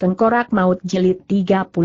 Tengkorak Maut Jilid 37.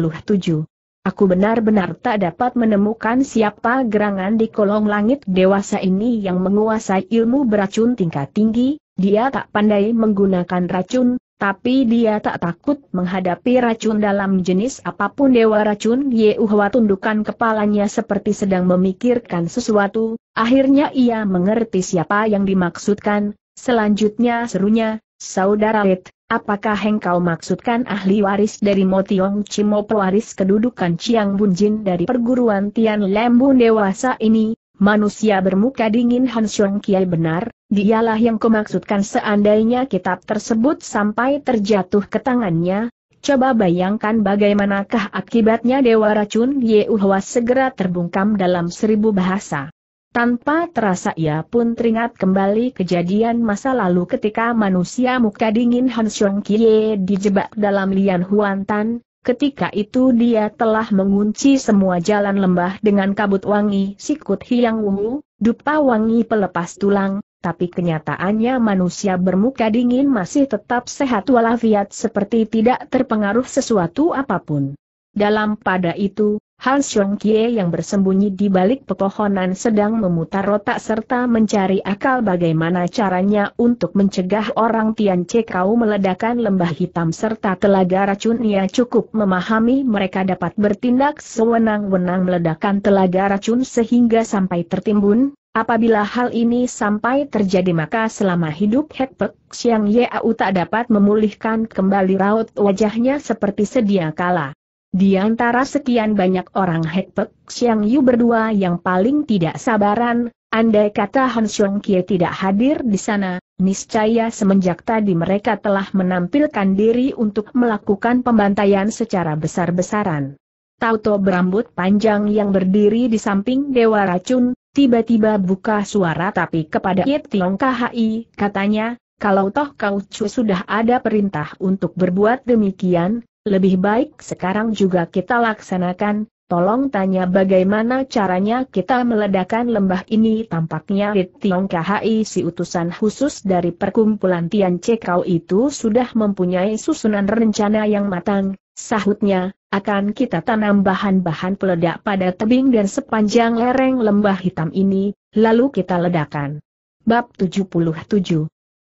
Aku benar-benar tak dapat menemukan siapa gerangan di kolong langit dewasa ini yang menguasai ilmu beracun tingkat tinggi, dia tak pandai menggunakan racun, tapi dia tak takut menghadapi racun dalam jenis apapun dewa racun Yehuwa tundukkan kepalanya seperti sedang memikirkan sesuatu, akhirnya ia mengerti siapa yang dimaksudkan, selanjutnya serunya, Saudara Ed, Apakah engkau maksudkan ahli waris dari Motiong Cimo pewaris kedudukan Chiang Bunjin dari perguruan Tian Lembun dewasa ini, manusia bermuka dingin Han Xiong Kiai benar, dialah yang kumaksudkan seandainya kitab tersebut sampai terjatuh ke tangannya, Coba bayangkan bagaimanakah akibatnya Dewa Racun Yeuhwa segera terbungkam dalam seribu bahasa. Tanpa terasa ia pun teringat kembali kejadian masa lalu ketika manusia muka dingin Han Xiong Kie dijebak dalam lian Huan Tan, ketika itu dia telah mengunci semua jalan lembah dengan kabut wangi sikut hiang wungu, dupa wangi pelepas tulang, tapi kenyataannya manusia bermuka dingin masih tetap sehat walafiat seperti tidak terpengaruh sesuatu apapun. Dalam pada itu, Han Xiong Kie yang bersembunyi di balik pepohonan sedang memutar otak serta mencari akal bagaimana caranya untuk mencegah orang Tian Kau meledakan lembah hitam serta telaga racun ia cukup memahami mereka dapat bertindak sewenang-wenang meledakkan telaga racun sehingga sampai tertimbun, Apabila hal ini sampai terjadi maka selama hidup Pek Siang Yeau tak dapat memulihkan kembali raut wajahnya seperti sedia kala. Di antara sekian banyak orang Hekpek Xiang Yu berdua yang paling tidak sabaran, andai kata Han Xiong Kie tidak hadir di sana, niscaya semenjak tadi mereka telah menampilkan diri untuk melakukan pembantaian secara besar-besaran. Tauto berambut panjang yang berdiri di samping Dewa Racun, tiba-tiba buka suara tapi kepada Yet Tiong KHI, katanya, kalau toh kau cu sudah ada perintah untuk berbuat demikian, lebih baik sekarang juga kita laksanakan, tolong tanya bagaimana caranya kita meledakkan lembah ini tampaknya Rit Tiong KHI si utusan khusus dari perkumpulan Tian Cekau itu sudah mempunyai susunan rencana yang matang, sahutnya, akan kita tanam bahan-bahan peledak pada tebing dan sepanjang lereng lembah hitam ini, lalu kita ledakan. Bab 77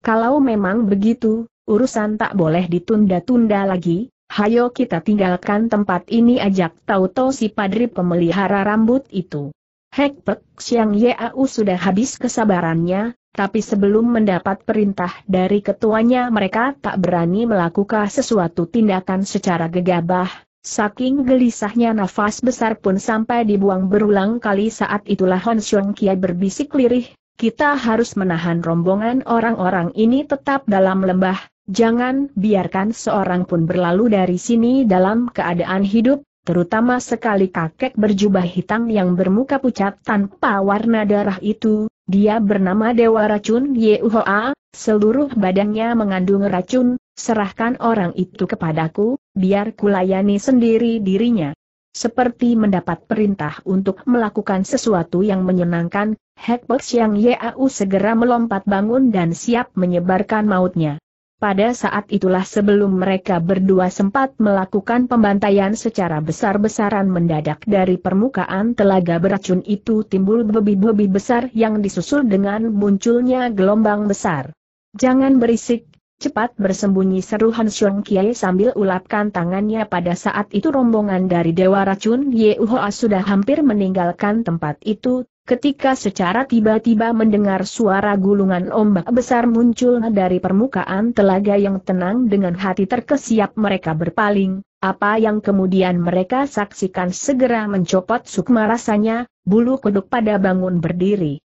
Kalau memang begitu, urusan tak boleh ditunda-tunda lagi, Hayo kita tinggalkan tempat ini ajak tahu-tahu si padri pemelihara rambut itu. Hek Pek Xiang Yau sudah habis kesabarannya, tapi sebelum mendapat perintah dari ketuanya mereka tak berani melakukan sesuatu tindakan secara gegabah, saking gelisahnya nafas besar pun sampai dibuang berulang kali saat itulah Hon Xiong Kiai berbisik lirih, kita harus menahan rombongan orang-orang ini tetap dalam lembah, Jangan biarkan seorang pun berlalu dari sini dalam keadaan hidup, terutama sekali kakek berjubah hitam yang bermuka pucat tanpa warna darah itu, dia bernama Dewa Racun Yehoa, seluruh badannya mengandung racun, serahkan orang itu kepadaku, biar kulayani sendiri dirinya. Seperti mendapat perintah untuk melakukan sesuatu yang menyenangkan, Hekpers yang Yau segera melompat bangun dan siap menyebarkan mautnya. Pada saat itulah sebelum mereka berdua sempat melakukan pembantaian secara besar-besaran mendadak dari permukaan telaga beracun itu timbul bebi-bebi besar yang disusul dengan munculnya gelombang besar. Jangan berisik, cepat bersembunyi seru Han Xiong Kiai sambil ulapkan tangannya pada saat itu rombongan dari Dewa Racun Ye Uhoa sudah hampir meninggalkan tempat itu, ketika secara tiba-tiba mendengar suara gulungan ombak besar muncul dari permukaan telaga yang tenang dengan hati terkesiap mereka berpaling, apa yang kemudian mereka saksikan segera mencopot sukma rasanya, bulu kuduk pada bangun berdiri.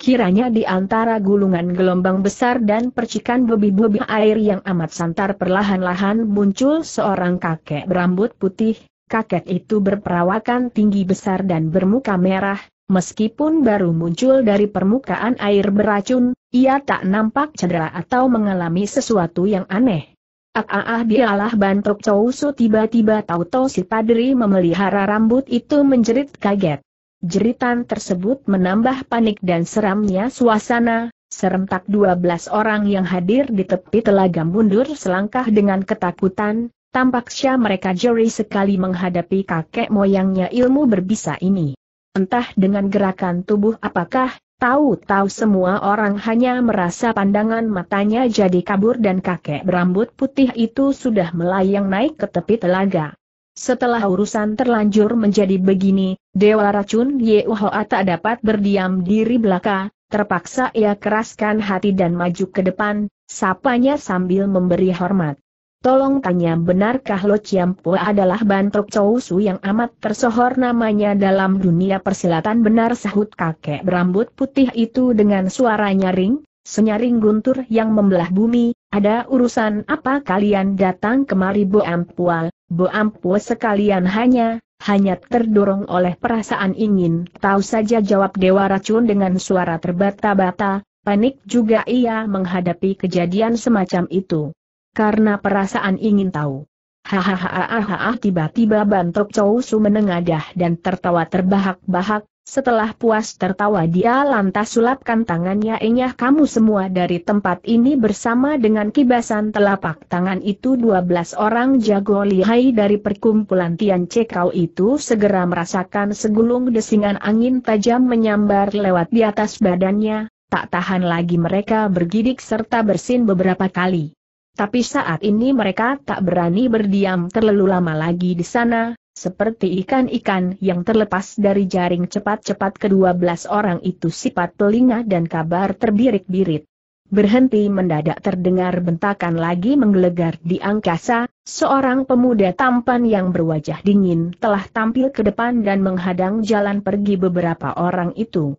Kiranya di antara gulungan gelombang besar dan percikan bebi-bebi air yang amat santar perlahan-lahan muncul seorang kakek berambut putih, kakek itu berperawakan tinggi besar dan bermuka merah, Meskipun baru muncul dari permukaan air beracun, ia tak nampak cedera atau mengalami sesuatu yang aneh. Ah ah ah dialah bantruk Chousu tiba-tiba tahu-tahu si padri memelihara rambut itu menjerit kaget. Jeritan tersebut menambah panik dan seramnya suasana, serentak belas orang yang hadir di tepi telaga mundur selangkah dengan ketakutan, tampak syah mereka jeri sekali menghadapi kakek moyangnya ilmu berbisa ini entah dengan gerakan tubuh apakah, tahu-tahu semua orang hanya merasa pandangan matanya jadi kabur dan kakek berambut putih itu sudah melayang naik ke tepi telaga. Setelah urusan terlanjur menjadi begini, Dewa Racun Yehoa tak dapat berdiam diri belaka, terpaksa ia keraskan hati dan maju ke depan, sapanya sambil memberi hormat. Tolong tanya benarkah Lo Chiam Po adalah bantok Chow Su yang amat tersohor namanya dalam dunia persilatan benar sahut kakek berambut putih itu dengan suara nyaring, senyaring guntur yang membelah bumi, ada urusan apa kalian datang kemari Bo Ampua, Bo Ampua sekalian hanya, hanya terdorong oleh perasaan ingin tahu saja jawab Dewa Racun dengan suara terbata-bata, panik juga ia menghadapi kejadian semacam itu karena perasaan ingin tahu. Hahaha tiba-tiba bantrok Chow Su menengadah dan tertawa terbahak-bahak, setelah puas tertawa dia lantas sulapkan tangannya enyah kamu semua dari tempat ini bersama dengan kibasan telapak tangan itu 12 orang jago lihai dari perkumpulan Tian Cekau itu segera merasakan segulung desingan angin tajam menyambar lewat di atas badannya, tak tahan lagi mereka bergidik serta bersin beberapa kali. Tapi saat ini mereka tak berani berdiam terlalu lama lagi di sana, seperti ikan-ikan yang terlepas dari jaring cepat-cepat kedua belas orang itu sifat telinga dan kabar terbirik-birit. Berhenti mendadak terdengar bentakan lagi menggelegar di angkasa, seorang pemuda tampan yang berwajah dingin telah tampil ke depan dan menghadang jalan pergi beberapa orang itu.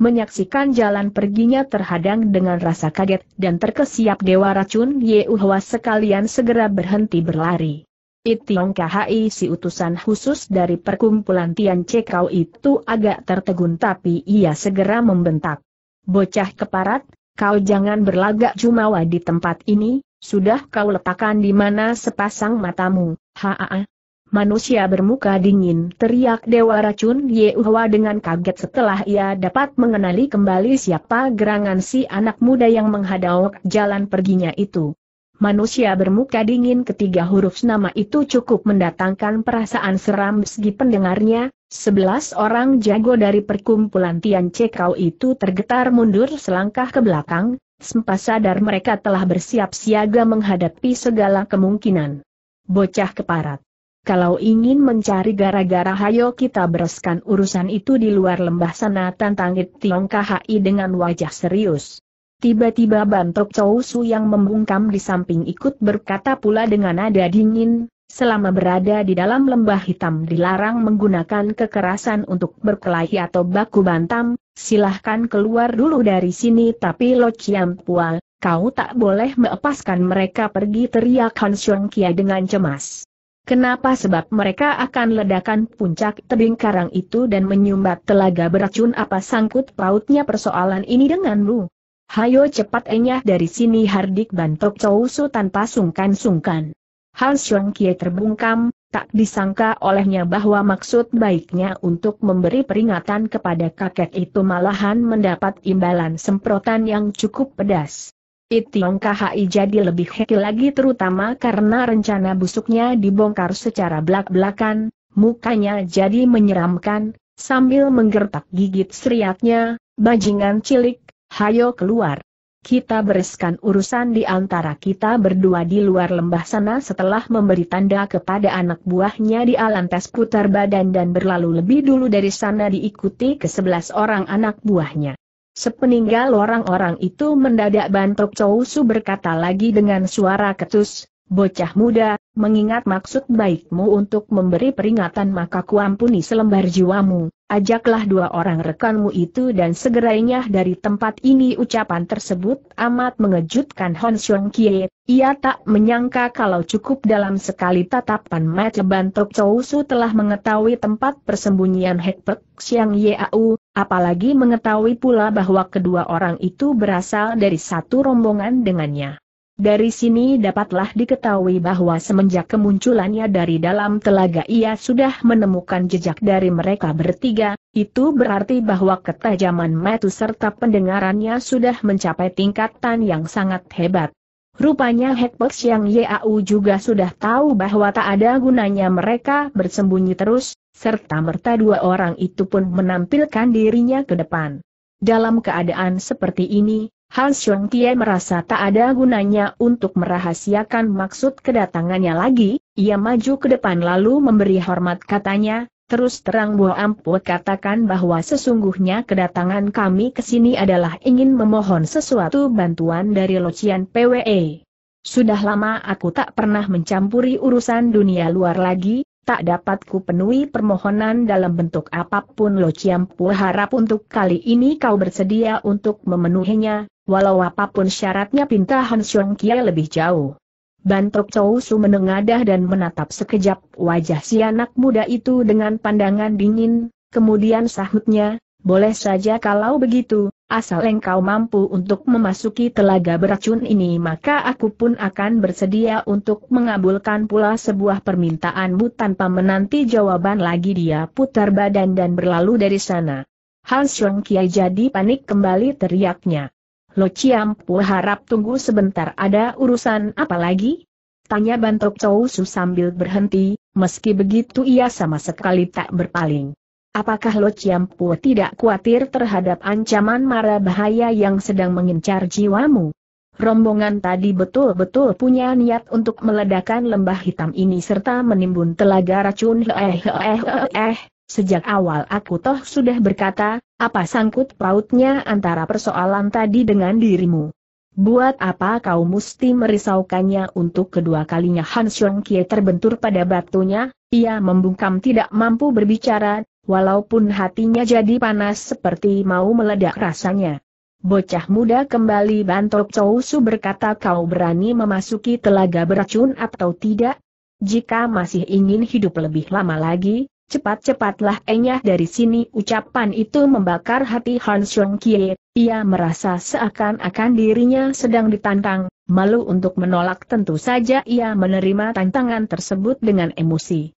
Menyaksikan jalan perginya terhadang dengan rasa kaget dan terkesiap Dewa Racun Yehuwa sekalian segera berhenti berlari. Itiong KHI si utusan khusus dari perkumpulan Tian Cekau itu agak tertegun tapi ia segera membentak. Bocah keparat, kau jangan berlagak jumawa di tempat ini, sudah kau letakkan di mana sepasang matamu, haa, Manusia bermuka dingin, teriak Dewa Racun Yehuwa dengan kaget setelah ia dapat mengenali kembali siapa gerangan si anak muda yang menghadau jalan perginya itu. Manusia bermuka dingin ketiga huruf nama itu cukup mendatangkan perasaan seram segi pendengarnya, Sebelas orang jago dari perkumpulan Tian Cekau itu tergetar mundur selangkah ke belakang, sempat sadar mereka telah bersiap siaga menghadapi segala kemungkinan. Bocah keparat kalau ingin mencari gara-gara hayo kita bereskan urusan itu di luar lembah sana It Tiong KHI dengan wajah serius. Tiba-tiba Bantok Chow Su yang membungkam di samping ikut berkata pula dengan nada dingin, selama berada di dalam lembah hitam dilarang menggunakan kekerasan untuk berkelahi atau baku bantam, silahkan keluar dulu dari sini tapi Lo ciam Pual, kau tak boleh melepaskan mereka pergi teriak Han Xiong Kia dengan cemas. Kenapa sebab mereka akan ledakan puncak tebing karang itu dan menyumbat telaga beracun apa sangkut pautnya persoalan ini denganmu? Hayo cepat enyah dari sini Hardik bantok cowusu tanpa sungkan-sungkan. Han Xiong Kie terbungkam, tak disangka olehnya bahwa maksud baiknya untuk memberi peringatan kepada kakek itu malahan mendapat imbalan semprotan yang cukup pedas. Itiong KHI jadi lebih heki lagi terutama karena rencana busuknya dibongkar secara belak-belakan, mukanya jadi menyeramkan, sambil menggertak gigit seriatnya, bajingan cilik, hayo keluar. Kita bereskan urusan di antara kita berdua di luar lembah sana setelah memberi tanda kepada anak buahnya di alantes putar badan dan berlalu lebih dulu dari sana diikuti ke sebelas orang anak buahnya. Sepeninggal orang-orang itu mendadak bantuk Chou Su berkata lagi dengan suara ketus, Bocah muda, mengingat maksud baikmu untuk memberi peringatan maka kuampuni selembar jiwamu, ajaklah dua orang rekanmu itu dan segerainya dari tempat ini ucapan tersebut amat mengejutkan Hon Xiong Kie, ia tak menyangka kalau cukup dalam sekali tatapan mata Bantok Chow Su telah mengetahui tempat persembunyian Hek Pek Xiang Au, apalagi mengetahui pula bahwa kedua orang itu berasal dari satu rombongan dengannya. Dari sini dapatlah diketahui bahwa semenjak kemunculannya dari dalam telaga ia sudah menemukan jejak dari mereka bertiga, itu berarti bahwa ketajaman metu serta pendengarannya sudah mencapai tingkatan yang sangat hebat. Rupanya Hekpeks yang Yau juga sudah tahu bahwa tak ada gunanya mereka bersembunyi terus, serta merta dua orang itu pun menampilkan dirinya ke depan. Dalam keadaan seperti ini, Han Xiong Tie merasa tak ada gunanya untuk merahasiakan maksud kedatangannya lagi, ia maju ke depan lalu memberi hormat katanya, terus terang Bo Amput katakan bahwa sesungguhnya kedatangan kami ke sini adalah ingin memohon sesuatu bantuan dari Locian PWE. Sudah lama aku tak pernah mencampuri urusan dunia luar lagi, tak dapat ku penuhi permohonan dalam bentuk apapun Lo Ciampu harap untuk kali ini kau bersedia untuk memenuhinya, walau apapun syaratnya pinta Han Xiong Kia lebih jauh. Bantok Chou Su menengadah dan menatap sekejap wajah si anak muda itu dengan pandangan dingin, kemudian sahutnya, boleh saja kalau begitu, asal engkau mampu untuk memasuki telaga beracun ini maka aku pun akan bersedia untuk mengabulkan pula sebuah permintaanmu tanpa menanti jawaban lagi dia putar badan dan berlalu dari sana. Han Xiong Kiai jadi panik kembali teriaknya. Lo Ciampu Pu harap tunggu sebentar ada urusan apa lagi? Tanya Bantok Chou Su sambil berhenti, meski begitu ia sama sekali tak berpaling. Apakah Lo Chiampu tidak khawatir terhadap ancaman mara bahaya yang sedang mengincar jiwamu? Rombongan tadi betul-betul punya niat untuk meledakkan lembah hitam ini serta menimbun telaga racun eh eh eh. Sejak awal aku toh sudah berkata, apa sangkut pautnya antara persoalan tadi dengan dirimu? Buat apa kau mesti merisaukannya untuk kedua kalinya Han Xiong Kie terbentur pada batunya, ia membungkam tidak mampu berbicara, walaupun hatinya jadi panas seperti mau meledak rasanya. Bocah muda kembali bantok Su berkata kau berani memasuki telaga beracun atau tidak? Jika masih ingin hidup lebih lama lagi, cepat-cepatlah enyah dari sini. Ucapan itu membakar hati Han Xiong Kie, ia merasa seakan-akan dirinya sedang ditantang, malu untuk menolak tentu saja ia menerima tantangan tersebut dengan emosi.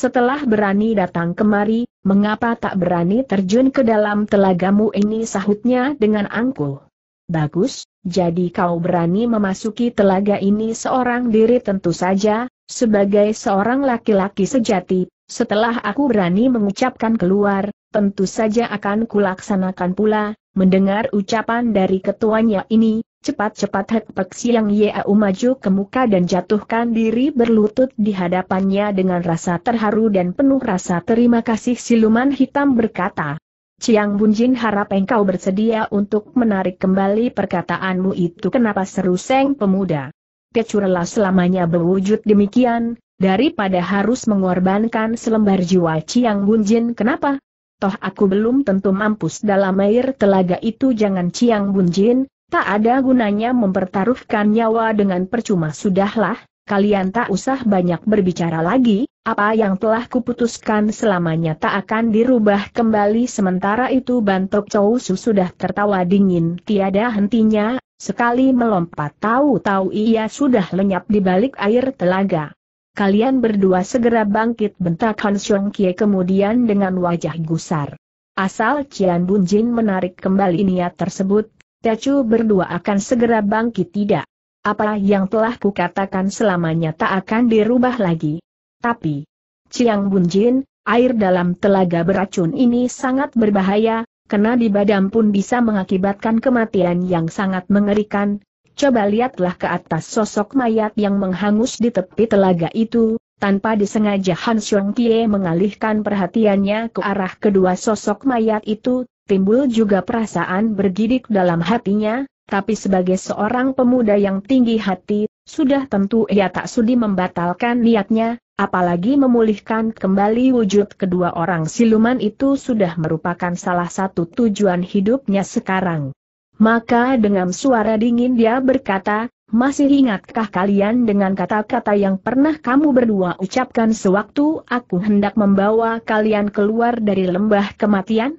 Setelah berani datang kemari, mengapa tak berani terjun ke dalam telagamu ini sahutnya dengan angkuh. Bagus, jadi kau berani memasuki telaga ini seorang diri tentu saja, sebagai seorang laki-laki sejati, setelah aku berani mengucapkan keluar, tentu saja akan kulaksanakan pula, mendengar ucapan dari ketuanya ini, Cepat-cepat Hekpek Siang Yeau maju ke muka dan jatuhkan diri berlutut di hadapannya dengan rasa terharu dan penuh rasa terima kasih siluman hitam berkata. Ciang Bunjin harap engkau bersedia untuk menarik kembali perkataanmu itu kenapa seru Seng Pemuda. Kecurlah selamanya berwujud demikian, daripada harus mengorbankan selembar jiwa Ciang Bunjin kenapa? Toh aku belum tentu mampus dalam air telaga itu jangan Ciang Bunjin, Tak ada gunanya mempertaruhkan nyawa dengan percuma sudahlah, kalian tak usah banyak berbicara lagi, apa yang telah kuputuskan selamanya tak akan dirubah kembali sementara itu bantok Chow Su sudah tertawa dingin tiada hentinya, sekali melompat tahu-tahu ia sudah lenyap di balik air telaga. Kalian berdua segera bangkit bentak Han Xiong Kie kemudian dengan wajah gusar. Asal Cian Bun Jin menarik kembali niat tersebut, Tecu berdua akan segera bangkit tidak. Apa yang telah kukatakan selamanya tak akan dirubah lagi. Tapi, Ciang Bunjin, air dalam telaga beracun ini sangat berbahaya, kena di badan pun bisa mengakibatkan kematian yang sangat mengerikan. Coba lihatlah ke atas sosok mayat yang menghangus di tepi telaga itu, tanpa disengaja Han Xiong Kie mengalihkan perhatiannya ke arah kedua sosok mayat itu, timbul juga perasaan bergidik dalam hatinya, tapi sebagai seorang pemuda yang tinggi hati, sudah tentu ia tak sudi membatalkan niatnya, apalagi memulihkan kembali wujud kedua orang siluman itu sudah merupakan salah satu tujuan hidupnya sekarang. Maka dengan suara dingin dia berkata, masih ingatkah kalian dengan kata-kata yang pernah kamu berdua ucapkan sewaktu aku hendak membawa kalian keluar dari lembah kematian?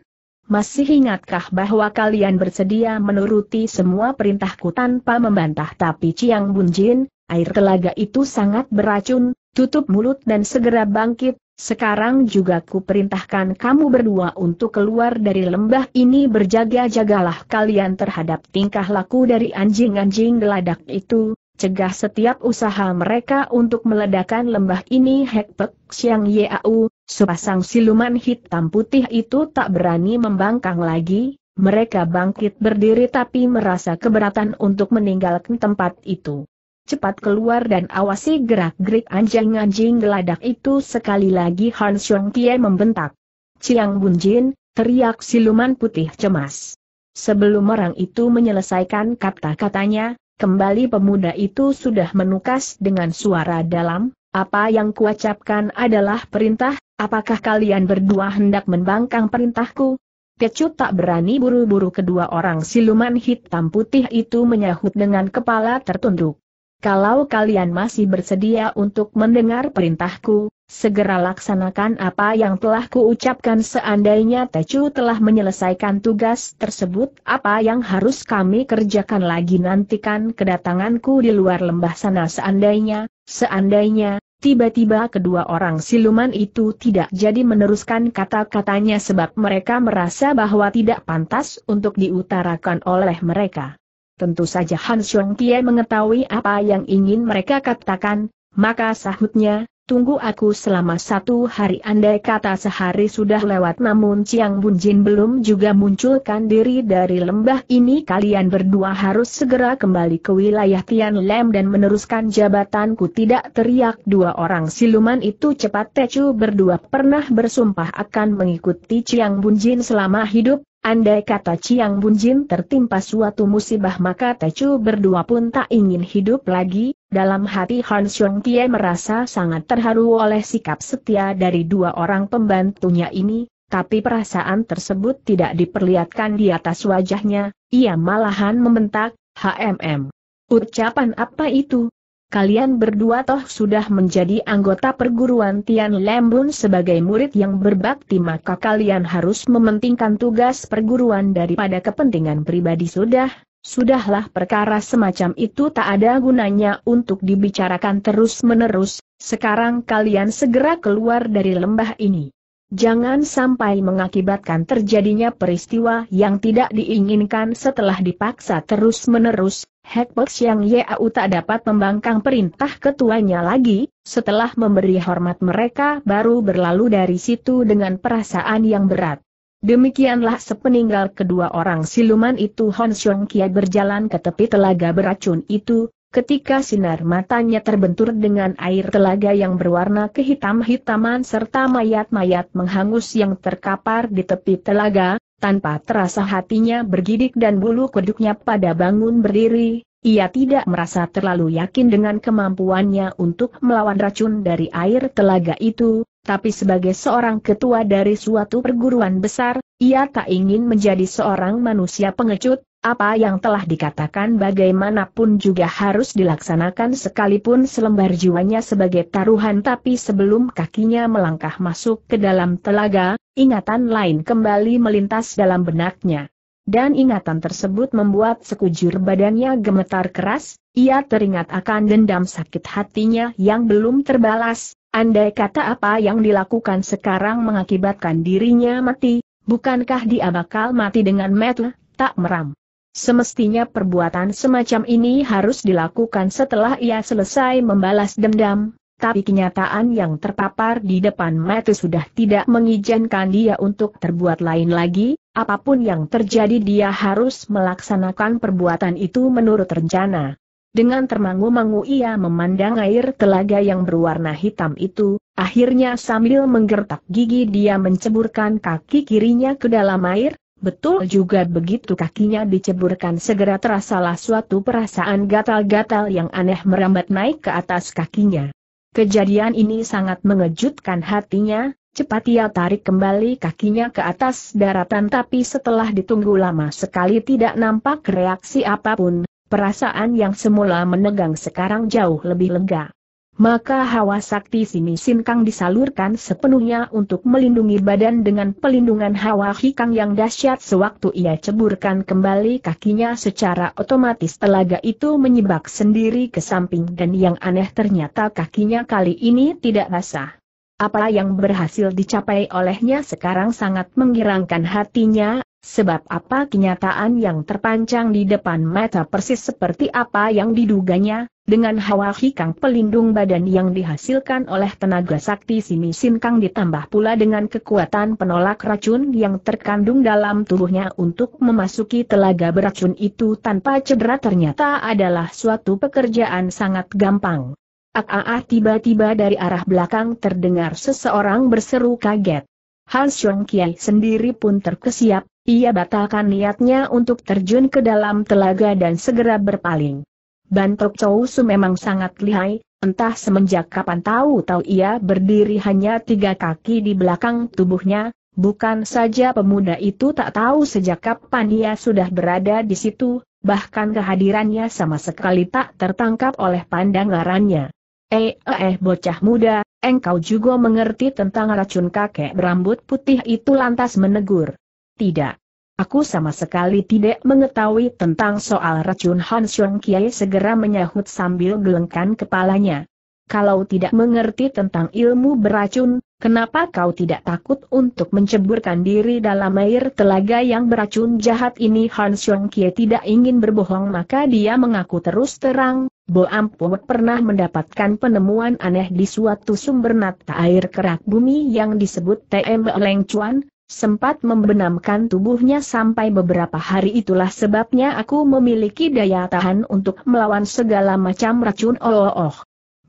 Masih ingatkah bahwa kalian bersedia menuruti semua perintahku tanpa membantah tapi Ciang Bunjin, air telaga itu sangat beracun, tutup mulut dan segera bangkit, sekarang juga ku perintahkan kamu berdua untuk keluar dari lembah ini berjaga-jagalah kalian terhadap tingkah laku dari anjing-anjing geladak itu, cegah setiap usaha mereka untuk meledakkan lembah ini Pek Siang Yau, Sepasang siluman hitam putih itu tak berani membangkang lagi, mereka bangkit berdiri tapi merasa keberatan untuk meninggalkan tempat itu. Cepat keluar dan awasi gerak-gerik anjing-anjing geladak itu sekali lagi Han Xiong Kie membentak. Ciang Bunjin, teriak siluman putih cemas. Sebelum orang itu menyelesaikan kata-katanya, kembali pemuda itu sudah menukas dengan suara dalam, apa yang kuucapkan adalah perintah, apakah kalian berdua hendak membangkang perintahku? Kecut tak berani buru-buru kedua orang siluman hitam putih itu menyahut dengan kepala tertunduk. Kalau kalian masih bersedia untuk mendengar perintahku, segera laksanakan apa yang telah kuucapkan seandainya Tecu telah menyelesaikan tugas tersebut apa yang harus kami kerjakan lagi nantikan kedatanganku di luar lembah sana seandainya, Seandainya, tiba-tiba kedua orang siluman itu tidak jadi meneruskan kata-katanya sebab mereka merasa bahwa tidak pantas untuk diutarakan oleh mereka. Tentu saja Han Xiong Tie mengetahui apa yang ingin mereka katakan, maka sahutnya, tunggu aku selama satu hari andai kata sehari sudah lewat namun Ciang Bunjin belum juga munculkan diri dari lembah ini kalian berdua harus segera kembali ke wilayah Tian Lem dan meneruskan jabatanku tidak teriak dua orang siluman itu cepat Tecu berdua pernah bersumpah akan mengikuti Ciang Bunjin selama hidup Andai kata Ciang Bunjin tertimpa suatu musibah maka Tecu berdua pun tak ingin hidup lagi, dalam hati Han Xiong Tie merasa sangat terharu oleh sikap setia dari dua orang pembantunya ini, tapi perasaan tersebut tidak diperlihatkan di atas wajahnya, ia malahan membentak, HMM. Ucapan apa itu? Kalian berdua toh sudah menjadi anggota perguruan Tian Lembun sebagai murid yang berbakti maka kalian harus mementingkan tugas perguruan daripada kepentingan pribadi sudah, Sudahlah perkara semacam itu tak ada gunanya untuk dibicarakan terus-menerus, sekarang kalian segera keluar dari lembah ini. Jangan sampai mengakibatkan terjadinya peristiwa yang tidak diinginkan setelah dipaksa terus-menerus, Hekbox yang Yau tak dapat membangkang perintah ketuanya lagi, setelah memberi hormat mereka baru berlalu dari situ dengan perasaan yang berat. Demikianlah sepeninggal kedua orang siluman itu Hon Xiong Kia berjalan ke tepi telaga beracun itu, ketika sinar matanya terbentur dengan air telaga yang berwarna kehitam-hitaman serta mayat-mayat menghangus yang terkapar di tepi telaga, tanpa terasa hatinya bergidik dan bulu kuduknya pada bangun berdiri, ia tidak merasa terlalu yakin dengan kemampuannya untuk melawan racun dari air telaga itu, tapi sebagai seorang ketua dari suatu perguruan besar, ia tak ingin menjadi seorang manusia pengecut, apa yang telah dikatakan bagaimanapun juga harus dilaksanakan sekalipun selembar jiwanya sebagai taruhan tapi sebelum kakinya melangkah masuk ke dalam telaga, ingatan lain kembali melintas dalam benaknya. Dan ingatan tersebut membuat sekujur badannya gemetar keras, ia teringat akan dendam sakit hatinya yang belum terbalas, Andai kata apa yang dilakukan sekarang mengakibatkan dirinya mati, bukankah dia bakal mati dengan metel, tak meram? Semestinya perbuatan semacam ini harus dilakukan setelah ia selesai membalas dendam, tapi kenyataan yang terpapar di depan metel sudah tidak mengizinkan dia untuk terbuat lain lagi, apapun yang terjadi dia harus melaksanakan perbuatan itu menurut rencana. Dengan termangu-mangu ia memandang air telaga yang berwarna hitam itu, akhirnya sambil menggertak gigi dia menceburkan kaki kirinya ke dalam air, betul juga begitu kakinya diceburkan segera terasalah suatu perasaan gatal-gatal yang aneh merambat naik ke atas kakinya. Kejadian ini sangat mengejutkan hatinya, Cepat ia tarik kembali kakinya ke atas daratan tapi setelah ditunggu lama sekali tidak nampak reaksi apapun, Perasaan yang semula menegang sekarang jauh lebih lega. Maka hawa sakti Simi kang disalurkan sepenuhnya untuk melindungi badan dengan pelindungan hawa hikang yang dahsyat sewaktu ia ceburkan kembali kakinya secara otomatis telaga itu menyebak sendiri ke samping dan yang aneh ternyata kakinya kali ini tidak basah. Apa yang berhasil dicapai olehnya sekarang sangat mengirangkan hatinya, Sebab apa kenyataan yang terpancang di depan mata persis seperti apa yang diduganya, dengan hawa hikang pelindung badan yang dihasilkan oleh tenaga sakti Simi Sinkang ditambah pula dengan kekuatan penolak racun yang terkandung dalam tubuhnya untuk memasuki telaga beracun itu tanpa cedera ternyata adalah suatu pekerjaan sangat gampang. Ah tiba-tiba dari arah belakang terdengar seseorang berseru kaget. Hans Chong Kiai sendiri pun terkesiap, ia batalkan niatnya untuk terjun ke dalam telaga dan segera berpaling. Bantok Chow Su memang sangat lihai, entah semenjak kapan tahu-tahu ia berdiri hanya tiga kaki di belakang tubuhnya, bukan saja pemuda itu tak tahu sejak kapan ia sudah berada di situ, bahkan kehadirannya sama sekali tak tertangkap oleh pandangannya. Eh, eh, eh bocah muda, engkau juga mengerti tentang racun kakek berambut putih itu lantas menegur. Tidak. Aku sama sekali tidak mengetahui tentang soal racun Hansyong Kiai segera menyahut sambil gelengkan kepalanya. Kalau tidak mengerti tentang ilmu beracun, kenapa kau tidak takut untuk menceburkan diri dalam air telaga yang beracun jahat ini Hansyong Kiai tidak ingin berbohong maka dia mengaku terus terang, Bo Ampun pernah mendapatkan penemuan aneh di suatu sumber nata air kerak bumi yang disebut TM Leng Chuan, sempat membenamkan tubuhnya sampai beberapa hari itulah sebabnya aku memiliki daya tahan untuk melawan segala macam racun oh oh. oh.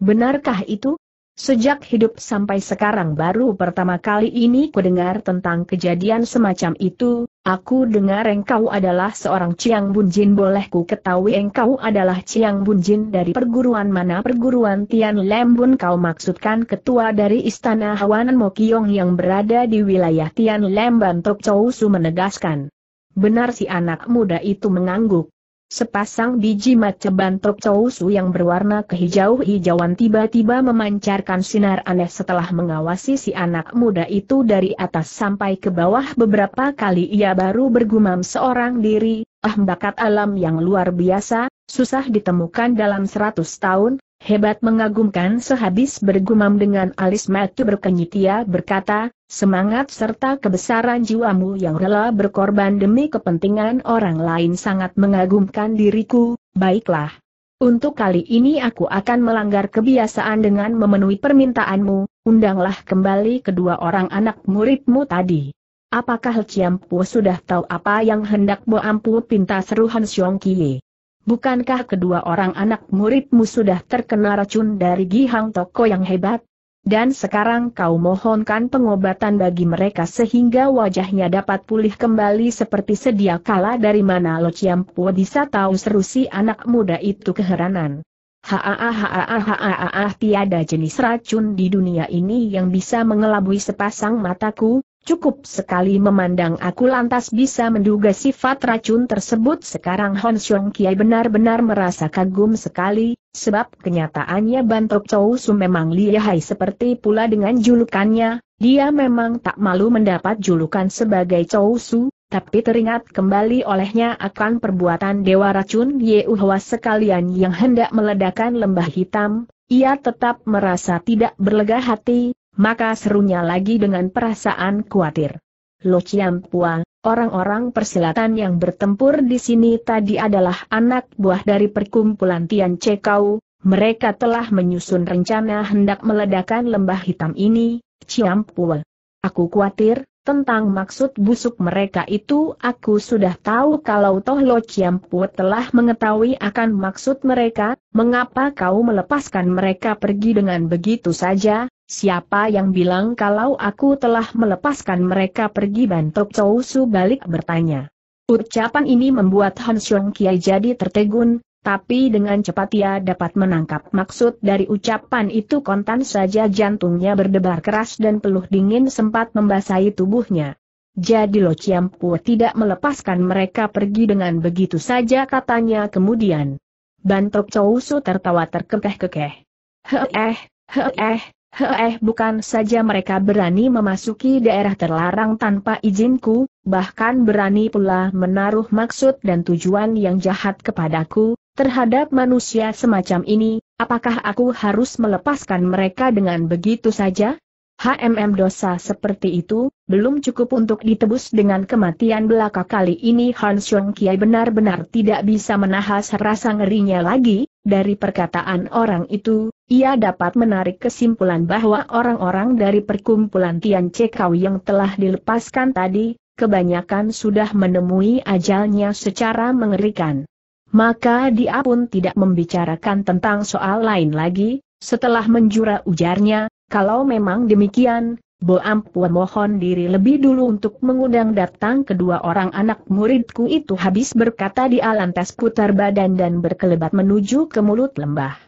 Benarkah itu? Sejak hidup sampai sekarang baru pertama kali ini kudengar tentang kejadian semacam itu, aku dengar engkau adalah seorang Ciang Bunjin boleh ku ketahui engkau adalah Ciang Bunjin dari perguruan mana perguruan Tian Lembun kau maksudkan ketua dari istana Hawanan Mokiong yang berada di wilayah Tian Lemban Tok Chou Su menegaskan. Benar si anak muda itu mengangguk. Sepasang biji mata bantok cowusu yang berwarna kehijau-hijauan tiba-tiba memancarkan sinar aneh setelah mengawasi si anak muda itu dari atas sampai ke bawah beberapa kali ia baru bergumam seorang diri, ah bakat alam yang luar biasa, susah ditemukan dalam seratus tahun, Hebat mengagumkan sehabis bergumam dengan alis matu berkenyit ia berkata, semangat serta kebesaran jiwamu yang rela berkorban demi kepentingan orang lain sangat mengagumkan diriku, baiklah. Untuk kali ini aku akan melanggar kebiasaan dengan memenuhi permintaanmu, undanglah kembali kedua orang anak muridmu tadi. Apakah Ciampu sudah tahu apa yang hendak Boampu pinta seruhan Xiong Kie? Bukankah kedua orang anak muridmu sudah terkena racun dari Gihang Toko yang hebat? Dan sekarang kau mohonkan pengobatan bagi mereka sehingga wajahnya dapat pulih kembali seperti sedia kala dari mana Lo Ciampu bisa tahu seru si anak muda itu keheranan. Haaaaaaaaaaaah tiada jenis racun di dunia ini yang bisa mengelabui sepasang mataku, Cukup sekali memandang aku lantas bisa menduga sifat racun tersebut sekarang Hon Xiong Kiai benar-benar merasa kagum sekali, sebab kenyataannya Bantok Chow Su memang lihai seperti pula dengan julukannya, dia memang tak malu mendapat julukan sebagai Chow Su, tapi teringat kembali olehnya akan perbuatan Dewa Racun Ye sekalian yang hendak meledakan lembah hitam, ia tetap merasa tidak berlega hati, maka serunya lagi dengan perasaan khawatir. Lo Pua, orang-orang persilatan yang bertempur di sini tadi adalah anak buah dari perkumpulan Tian Kau. mereka telah menyusun rencana hendak meledakan lembah hitam ini, Pua. Aku khawatir, tentang maksud busuk mereka itu aku sudah tahu kalau toh Lo Pua telah mengetahui akan maksud mereka, mengapa kau melepaskan mereka pergi dengan begitu saja, Siapa yang bilang kalau aku telah melepaskan mereka pergi bantok Chou Su balik bertanya. Ucapan ini membuat Han Xiong Kiai jadi tertegun, tapi dengan cepat ia dapat menangkap maksud dari ucapan itu kontan saja jantungnya berdebar keras dan peluh dingin sempat membasahi tubuhnya. Jadi Lo Ciampu tidak melepaskan mereka pergi dengan begitu saja katanya kemudian. Bantok Chou Su tertawa terkekeh-kekeh. Heh, heh, Heeh, eh, bukan saja mereka berani memasuki daerah terlarang tanpa izinku, bahkan berani pula menaruh maksud dan tujuan yang jahat kepadaku, terhadap manusia semacam ini, apakah aku harus melepaskan mereka dengan begitu saja? HMM dosa seperti itu, belum cukup untuk ditebus dengan kematian belaka kali ini Han Xiong Kiai benar-benar tidak bisa menahas rasa ngerinya lagi, dari perkataan orang itu, ia dapat menarik kesimpulan bahwa orang-orang dari perkumpulan Tian Cekau yang telah dilepaskan tadi, kebanyakan sudah menemui ajalnya secara mengerikan. Maka dia pun tidak membicarakan tentang soal lain lagi, setelah menjura ujarnya, kalau memang demikian, Bo Ampun mohon diri lebih dulu untuk mengundang datang kedua orang anak muridku itu habis berkata di lantas putar badan dan berkelebat menuju ke mulut lembah.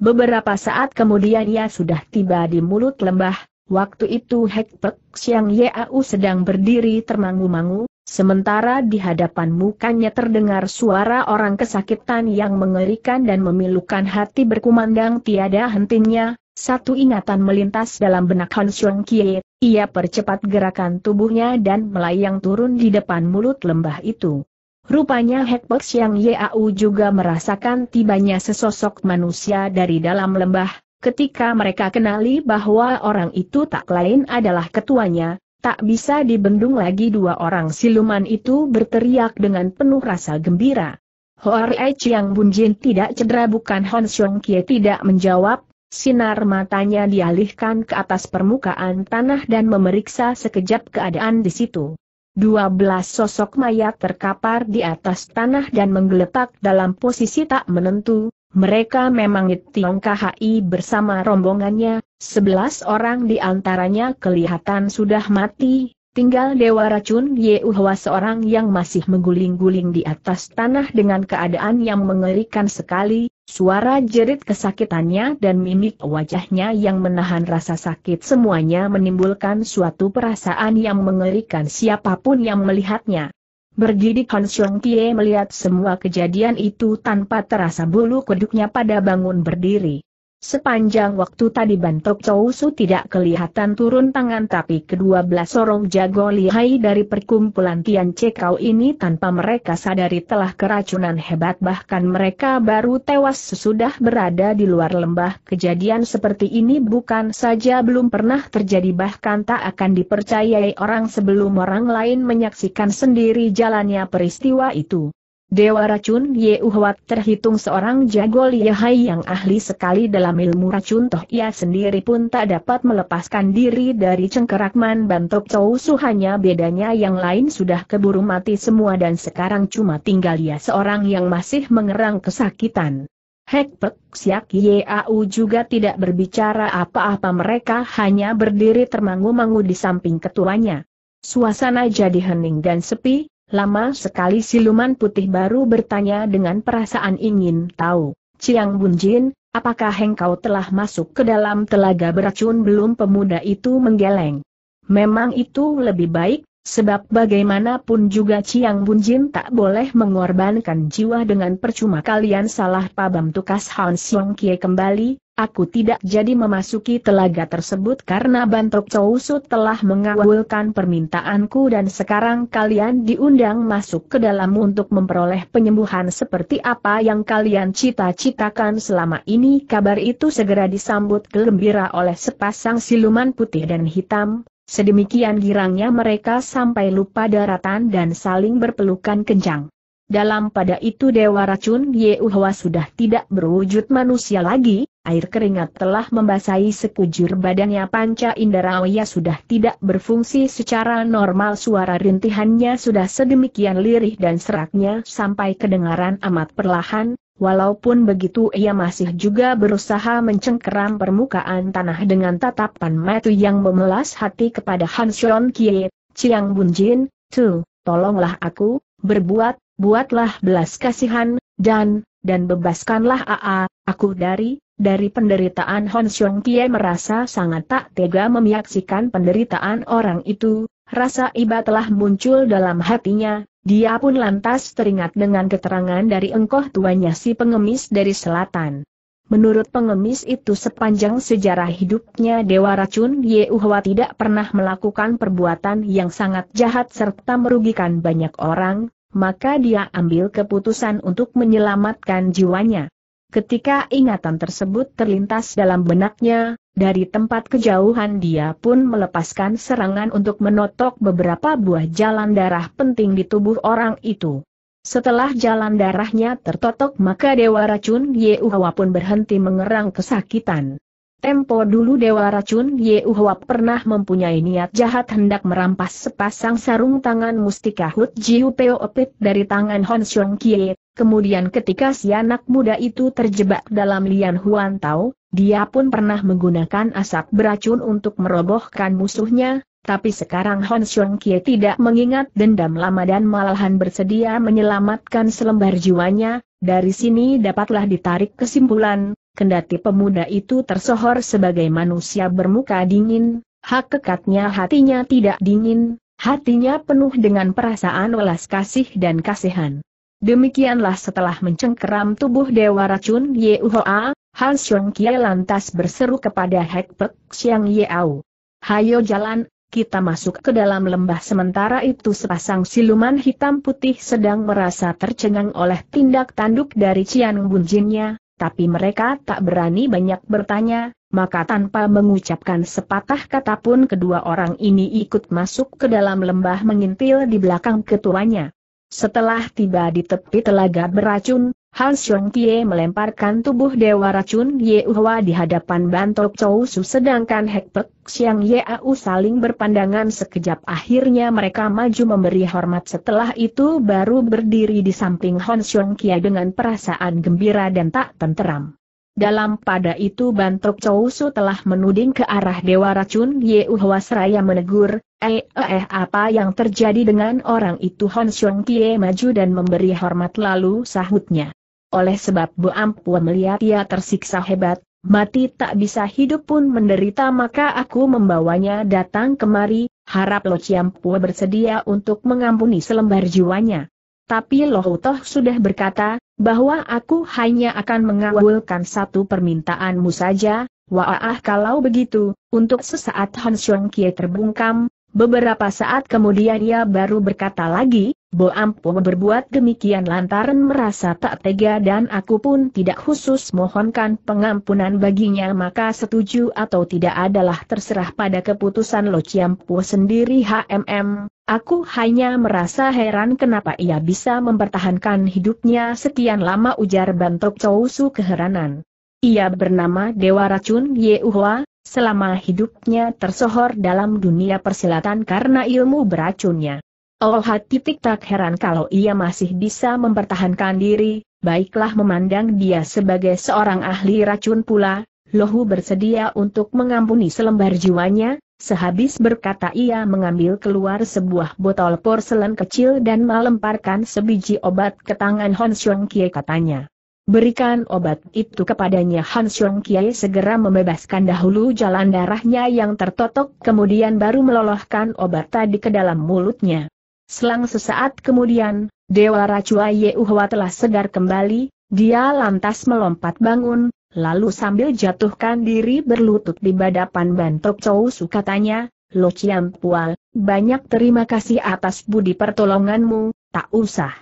Beberapa saat kemudian ia sudah tiba di mulut lembah, waktu itu Hek Pek Siang Yau sedang berdiri termangu-mangu, sementara di hadapan mukanya terdengar suara orang kesakitan yang mengerikan dan memilukan hati berkumandang tiada hentinya, satu ingatan melintas dalam benak Han Xiong Kie, ia percepat gerakan tubuhnya dan melayang turun di depan mulut lembah itu. Rupanya Hekbek yang Yau juga merasakan tibanya sesosok manusia dari dalam lembah, ketika mereka kenali bahwa orang itu tak lain adalah ketuanya, tak bisa dibendung lagi dua orang siluman itu berteriak dengan penuh rasa gembira. Hoar Ei Chiang Bunjin tidak cedera bukan Hon Xiong Kie tidak menjawab, Sinar matanya dialihkan ke atas permukaan tanah dan memeriksa sekejap keadaan di situ. Dua belas sosok mayat terkapar di atas tanah dan menggeletak dalam posisi tak menentu, mereka memang Tiong KHI bersama rombongannya, sebelas orang di antaranya kelihatan sudah mati, tinggal Dewa Racun Yehuwa seorang yang masih mengguling-guling di atas tanah dengan keadaan yang mengerikan sekali, Suara jerit kesakitannya dan mimik wajahnya yang menahan rasa sakit semuanya menimbulkan suatu perasaan yang mengerikan siapapun yang melihatnya. Berdiri Xiong Kie melihat semua kejadian itu tanpa terasa bulu kuduknya pada bangun berdiri. Sepanjang waktu tadi Bantok Chousu tidak kelihatan turun tangan tapi kedua belas orang jago lihai dari perkumpulan Tian Cekau ini tanpa mereka sadari telah keracunan hebat bahkan mereka baru tewas sesudah berada di luar lembah. Kejadian seperti ini bukan saja belum pernah terjadi bahkan tak akan dipercayai orang sebelum orang lain menyaksikan sendiri jalannya peristiwa itu. Dewa Racun Yehuwat terhitung seorang jago lihai yang ahli sekali dalam ilmu racun toh ia sendiri pun tak dapat melepaskan diri dari cengkerakman bantok Chow hanya bedanya yang lain sudah keburu mati semua dan sekarang cuma tinggal ia seorang yang masih mengerang kesakitan. Hek Pek Siak Yeau juga tidak berbicara apa-apa mereka hanya berdiri termangu-mangu di samping ketuanya. Suasana jadi hening dan sepi, Lama sekali siluman putih baru bertanya dengan perasaan ingin tahu, Ciang Bunjin, apakah engkau telah masuk ke dalam telaga beracun belum pemuda itu menggeleng? Memang itu lebih baik, sebab bagaimanapun juga Ciang Bunjin tak boleh mengorbankan jiwa dengan percuma kalian salah pabam tukas Hans Xiong Kie kembali, Aku tidak jadi memasuki telaga tersebut karena Bantok Chousu telah mengawulkan permintaanku dan sekarang kalian diundang masuk ke dalam untuk memperoleh penyembuhan seperti apa yang kalian cita-citakan selama ini. Kabar itu segera disambut gembira oleh sepasang siluman putih dan hitam, sedemikian girangnya mereka sampai lupa daratan dan saling berpelukan kencang. Dalam pada itu Dewa Racun Yehuwa sudah tidak berwujud manusia lagi, air keringat telah membasahi sekujur badannya panca inderawaya sudah tidak berfungsi secara normal suara rintihannya sudah sedemikian lirih dan seraknya sampai kedengaran amat perlahan, walaupun begitu ia masih juga berusaha mencengkeram permukaan tanah dengan tatapan mata yang memelas hati kepada Han Xion Kie, Chiang Bunjin, Tu, tolonglah aku, berbuat buatlah belas kasihan, dan, dan bebaskanlah AA, aku dari, dari penderitaan Hon Xiong Kie merasa sangat tak tega menyaksikan penderitaan orang itu, rasa iba telah muncul dalam hatinya, dia pun lantas teringat dengan keterangan dari engkoh tuanya si pengemis dari selatan. Menurut pengemis itu sepanjang sejarah hidupnya Dewa Racun Yeuhwa tidak pernah melakukan perbuatan yang sangat jahat serta merugikan banyak orang, maka dia ambil keputusan untuk menyelamatkan jiwanya. Ketika ingatan tersebut terlintas dalam benaknya, dari tempat kejauhan dia pun melepaskan serangan untuk menotok beberapa buah jalan darah penting di tubuh orang itu. Setelah jalan darahnya tertotok maka Dewa Racun Yehuwa pun berhenti mengerang kesakitan. Tempo dulu Dewa Racun Yehuwa pernah mempunyai niat jahat hendak merampas sepasang sarung tangan mustika Hut Jiu Opit dari tangan Hon Xiong Kie. Kemudian ketika si anak muda itu terjebak dalam lian Huan Tao, dia pun pernah menggunakan asap beracun untuk merobohkan musuhnya, tapi sekarang Hon Xiong Kie tidak mengingat dendam lama dan malahan bersedia menyelamatkan selembar jiwanya, dari sini dapatlah ditarik kesimpulan, Kendati pemuda itu tersohor sebagai manusia bermuka dingin, hak kekatnya hatinya tidak dingin, hatinya penuh dengan perasaan welas kasih dan kasihan. Demikianlah setelah mencengkeram tubuh Dewa Racun Yehoa, Han Xiong Kie lantas berseru kepada Hek Pek Xiang Yeau. Hayo jalan, kita masuk ke dalam lembah sementara itu sepasang siluman hitam putih sedang merasa tercengang oleh tindak tanduk dari Cian Bunjinnya, tapi mereka tak berani banyak bertanya, maka tanpa mengucapkan sepatah kata pun kedua orang ini ikut masuk ke dalam lembah mengintil di belakang ketuanya. Setelah tiba di tepi telaga beracun, Han Xiong Tie melemparkan tubuh Dewa Racun Ye Uhwa di hadapan Bantok Chou Su sedangkan Hek Pek Xiang Ye Au saling berpandangan sekejap akhirnya mereka maju memberi hormat setelah itu baru berdiri di samping Han Xiong Tie dengan perasaan gembira dan tak tenteram. Dalam pada itu Bantok Chou Su telah menuding ke arah Dewa Racun Ye Uhwa seraya menegur, eh, eh apa yang terjadi dengan orang itu Hon Xiong Tie maju dan memberi hormat lalu sahutnya oleh sebab Bu Ampu melihat ia tersiksa hebat, mati tak bisa hidup pun menderita maka aku membawanya datang kemari, harap Lo Ciampu bersedia untuk mengampuni selembar jiwanya. Tapi Loh Toh sudah berkata, bahwa aku hanya akan mengawalkan satu permintaanmu saja, waah kalau begitu, untuk sesaat Han Xiong Kie terbungkam, Beberapa saat kemudian ia baru berkata lagi, Bo Ampo berbuat demikian lantaran merasa tak tega dan aku pun tidak khusus mohonkan pengampunan baginya maka setuju atau tidak adalah terserah pada keputusan Lo Chiampu sendiri HMM. Aku hanya merasa heran kenapa ia bisa mempertahankan hidupnya sekian lama ujar Bantok Chousu keheranan. Ia bernama Dewa Racun Yehua, selama hidupnya tersohor dalam dunia persilatan karena ilmu beracunnya. Oh titik tak heran kalau ia masih bisa mempertahankan diri, baiklah memandang dia sebagai seorang ahli racun pula, Lohu bersedia untuk mengampuni selembar jiwanya, sehabis berkata ia mengambil keluar sebuah botol porselen kecil dan melemparkan sebiji obat ke tangan Hon Xiong Kie katanya. Berikan obat itu kepadanya Han Xiong Kiai segera membebaskan dahulu jalan darahnya yang tertotok kemudian baru melolohkan obat tadi ke dalam mulutnya. Selang sesaat kemudian, Dewa Racua Yehuwa telah segar kembali, dia lantas melompat bangun, lalu sambil jatuhkan diri berlutut di badapan Bantok Chow Su katanya, Lo Chiam Pual, banyak terima kasih atas budi pertolonganmu, tak usah.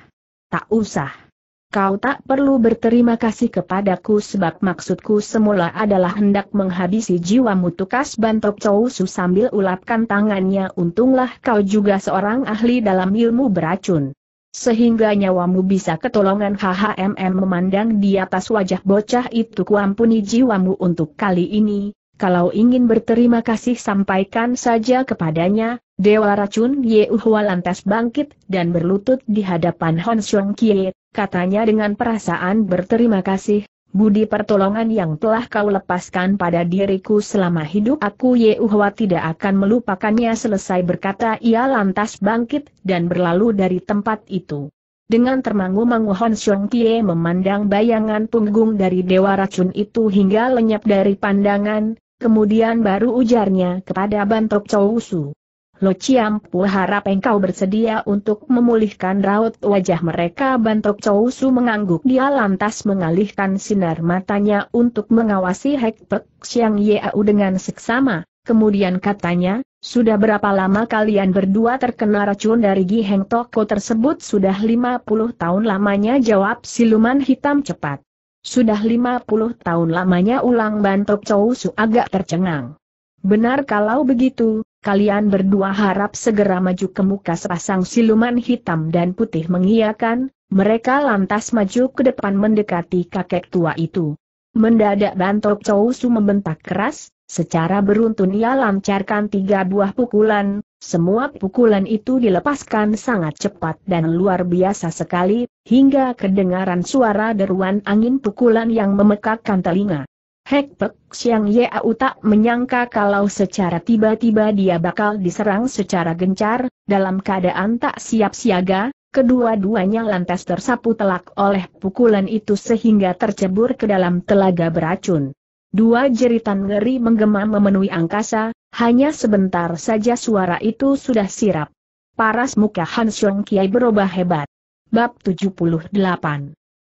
Tak usah. Kau tak perlu berterima kasih kepadaku sebab maksudku semula adalah hendak menghabisi jiwamu tukas bantok Chousu sambil ulapkan tangannya untunglah kau juga seorang ahli dalam ilmu beracun. Sehingga nyawamu bisa ketolongan HHMM memandang di atas wajah bocah itu kuampuni jiwamu untuk kali ini, kalau ingin berterima kasih sampaikan saja kepadanya, Dewa Racun Ye lantas bangkit dan berlutut di hadapan Hon Xiong Kie, katanya dengan perasaan berterima kasih, budi pertolongan yang telah kau lepaskan pada diriku selama hidup aku Yehuwa tidak akan melupakannya selesai berkata ia lantas bangkit dan berlalu dari tempat itu. Dengan termangu-mangu Hon Xiong Kie memandang bayangan punggung dari Dewa Racun itu hingga lenyap dari pandangan, kemudian baru ujarnya kepada Bantok Chou Su. Lo Chiam Pu harap engkau bersedia untuk memulihkan raut wajah mereka bantok Chow Su mengangguk dia lantas mengalihkan sinar matanya untuk mengawasi Hek Pek Siang Yau dengan seksama, kemudian katanya, sudah berapa lama kalian berdua terkena racun dari Gi Heng Toko tersebut sudah 50 tahun lamanya jawab siluman hitam cepat. Sudah 50 tahun lamanya ulang bantok Chow Su agak tercengang. Benar kalau begitu, kalian berdua harap segera maju ke muka sepasang siluman hitam dan putih mengiyakan, mereka lantas maju ke depan mendekati kakek tua itu. Mendadak Bantok Chow Su membentak keras, secara beruntun ia lancarkan tiga buah pukulan, semua pukulan itu dilepaskan sangat cepat dan luar biasa sekali, hingga kedengaran suara deruan angin pukulan yang memekakkan telinga. Hek Pek Xiang Yau tak menyangka kalau secara tiba-tiba dia bakal diserang secara gencar, dalam keadaan tak siap siaga, kedua-duanya lantas tersapu telak oleh pukulan itu sehingga tercebur ke dalam telaga beracun. Dua jeritan ngeri menggema memenuhi angkasa, hanya sebentar saja suara itu sudah sirap. Paras muka Han Xiong Kiai berubah hebat. Bab 78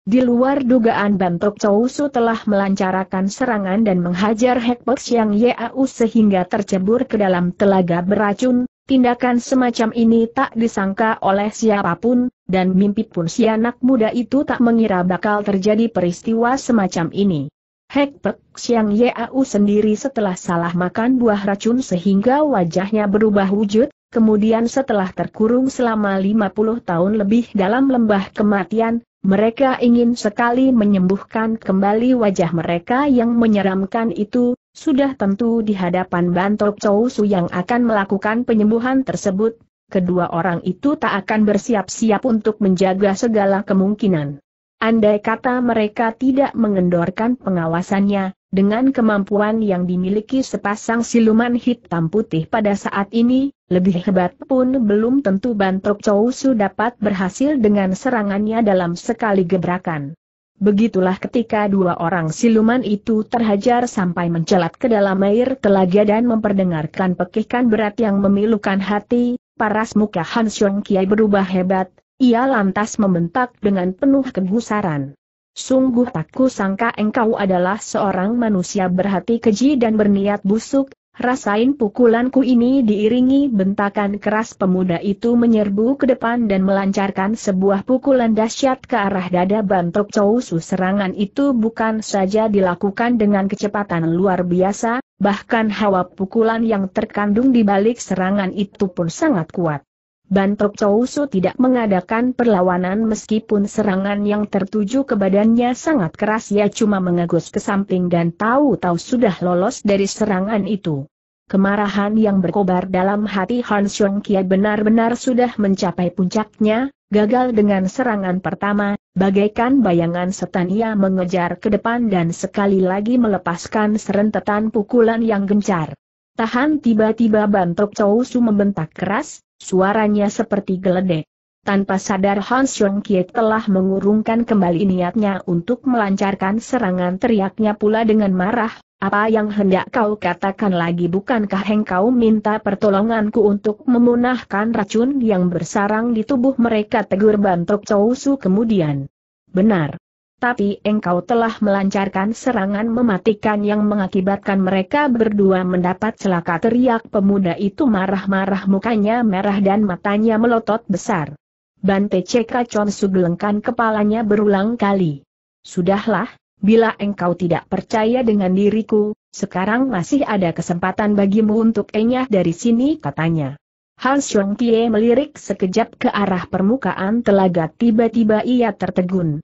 di luar dugaan Bantok Chousu telah melancarkan serangan dan menghajar Hekpek Siang Yau sehingga tercebur ke dalam telaga beracun, tindakan semacam ini tak disangka oleh siapapun, dan mimpi pun si anak muda itu tak mengira bakal terjadi peristiwa semacam ini. Hekpek Siang Yau sendiri setelah salah makan buah racun sehingga wajahnya berubah wujud, kemudian setelah terkurung selama 50 tahun lebih dalam lembah kematian, mereka ingin sekali menyembuhkan kembali wajah mereka yang menyeramkan itu, sudah tentu di hadapan Bantok Chow Su yang akan melakukan penyembuhan tersebut, kedua orang itu tak akan bersiap-siap untuk menjaga segala kemungkinan. Andai kata mereka tidak mengendorkan pengawasannya, dengan kemampuan yang dimiliki sepasang siluman hitam putih pada saat ini, lebih hebat pun belum tentu bantrok Chow dapat berhasil dengan serangannya dalam sekali gebrakan. Begitulah ketika dua orang siluman itu terhajar sampai mencelat ke dalam air telaga dan memperdengarkan pekikan berat yang memilukan hati, paras muka Han Xiong Kiai berubah hebat, ia lantas membentak dengan penuh kegusaran. Sungguh tak kusangka engkau adalah seorang manusia berhati keji dan berniat busuk, Rasain pukulanku ini diiringi bentakan keras pemuda itu menyerbu ke depan dan melancarkan sebuah pukulan dahsyat ke arah dada Bantok Chousu. Serangan itu bukan saja dilakukan dengan kecepatan luar biasa, bahkan hawa pukulan yang terkandung di balik serangan itu pun sangat kuat. Bantok Chousu tidak mengadakan perlawanan meskipun serangan yang tertuju ke badannya sangat keras ia cuma mengegus ke samping dan tahu-tahu sudah lolos dari serangan itu. Kemarahan yang berkobar dalam hati Han Xiong Kia benar-benar sudah mencapai puncaknya, gagal dengan serangan pertama, bagaikan bayangan setan ia mengejar ke depan dan sekali lagi melepaskan serentetan pukulan yang gencar. Tahan tiba-tiba Bantok Chousu membentak keras, Suaranya seperti geledek. Tanpa sadar Han Xiong Kiet telah mengurungkan kembali niatnya untuk melancarkan serangan teriaknya pula dengan marah, apa yang hendak kau katakan lagi bukankah engkau minta pertolonganku untuk memunahkan racun yang bersarang di tubuh mereka tegur bantok Chou Su kemudian. Benar, tapi engkau telah melancarkan serangan mematikan yang mengakibatkan mereka berdua mendapat celaka teriak pemuda itu marah-marah mukanya merah dan matanya melotot besar. Bante Ceka Con Sugelengkan kepalanya berulang kali. Sudahlah, bila engkau tidak percaya dengan diriku, sekarang masih ada kesempatan bagimu untuk enyah dari sini katanya. Han Xiong Pie melirik sekejap ke arah permukaan telaga tiba-tiba ia tertegun.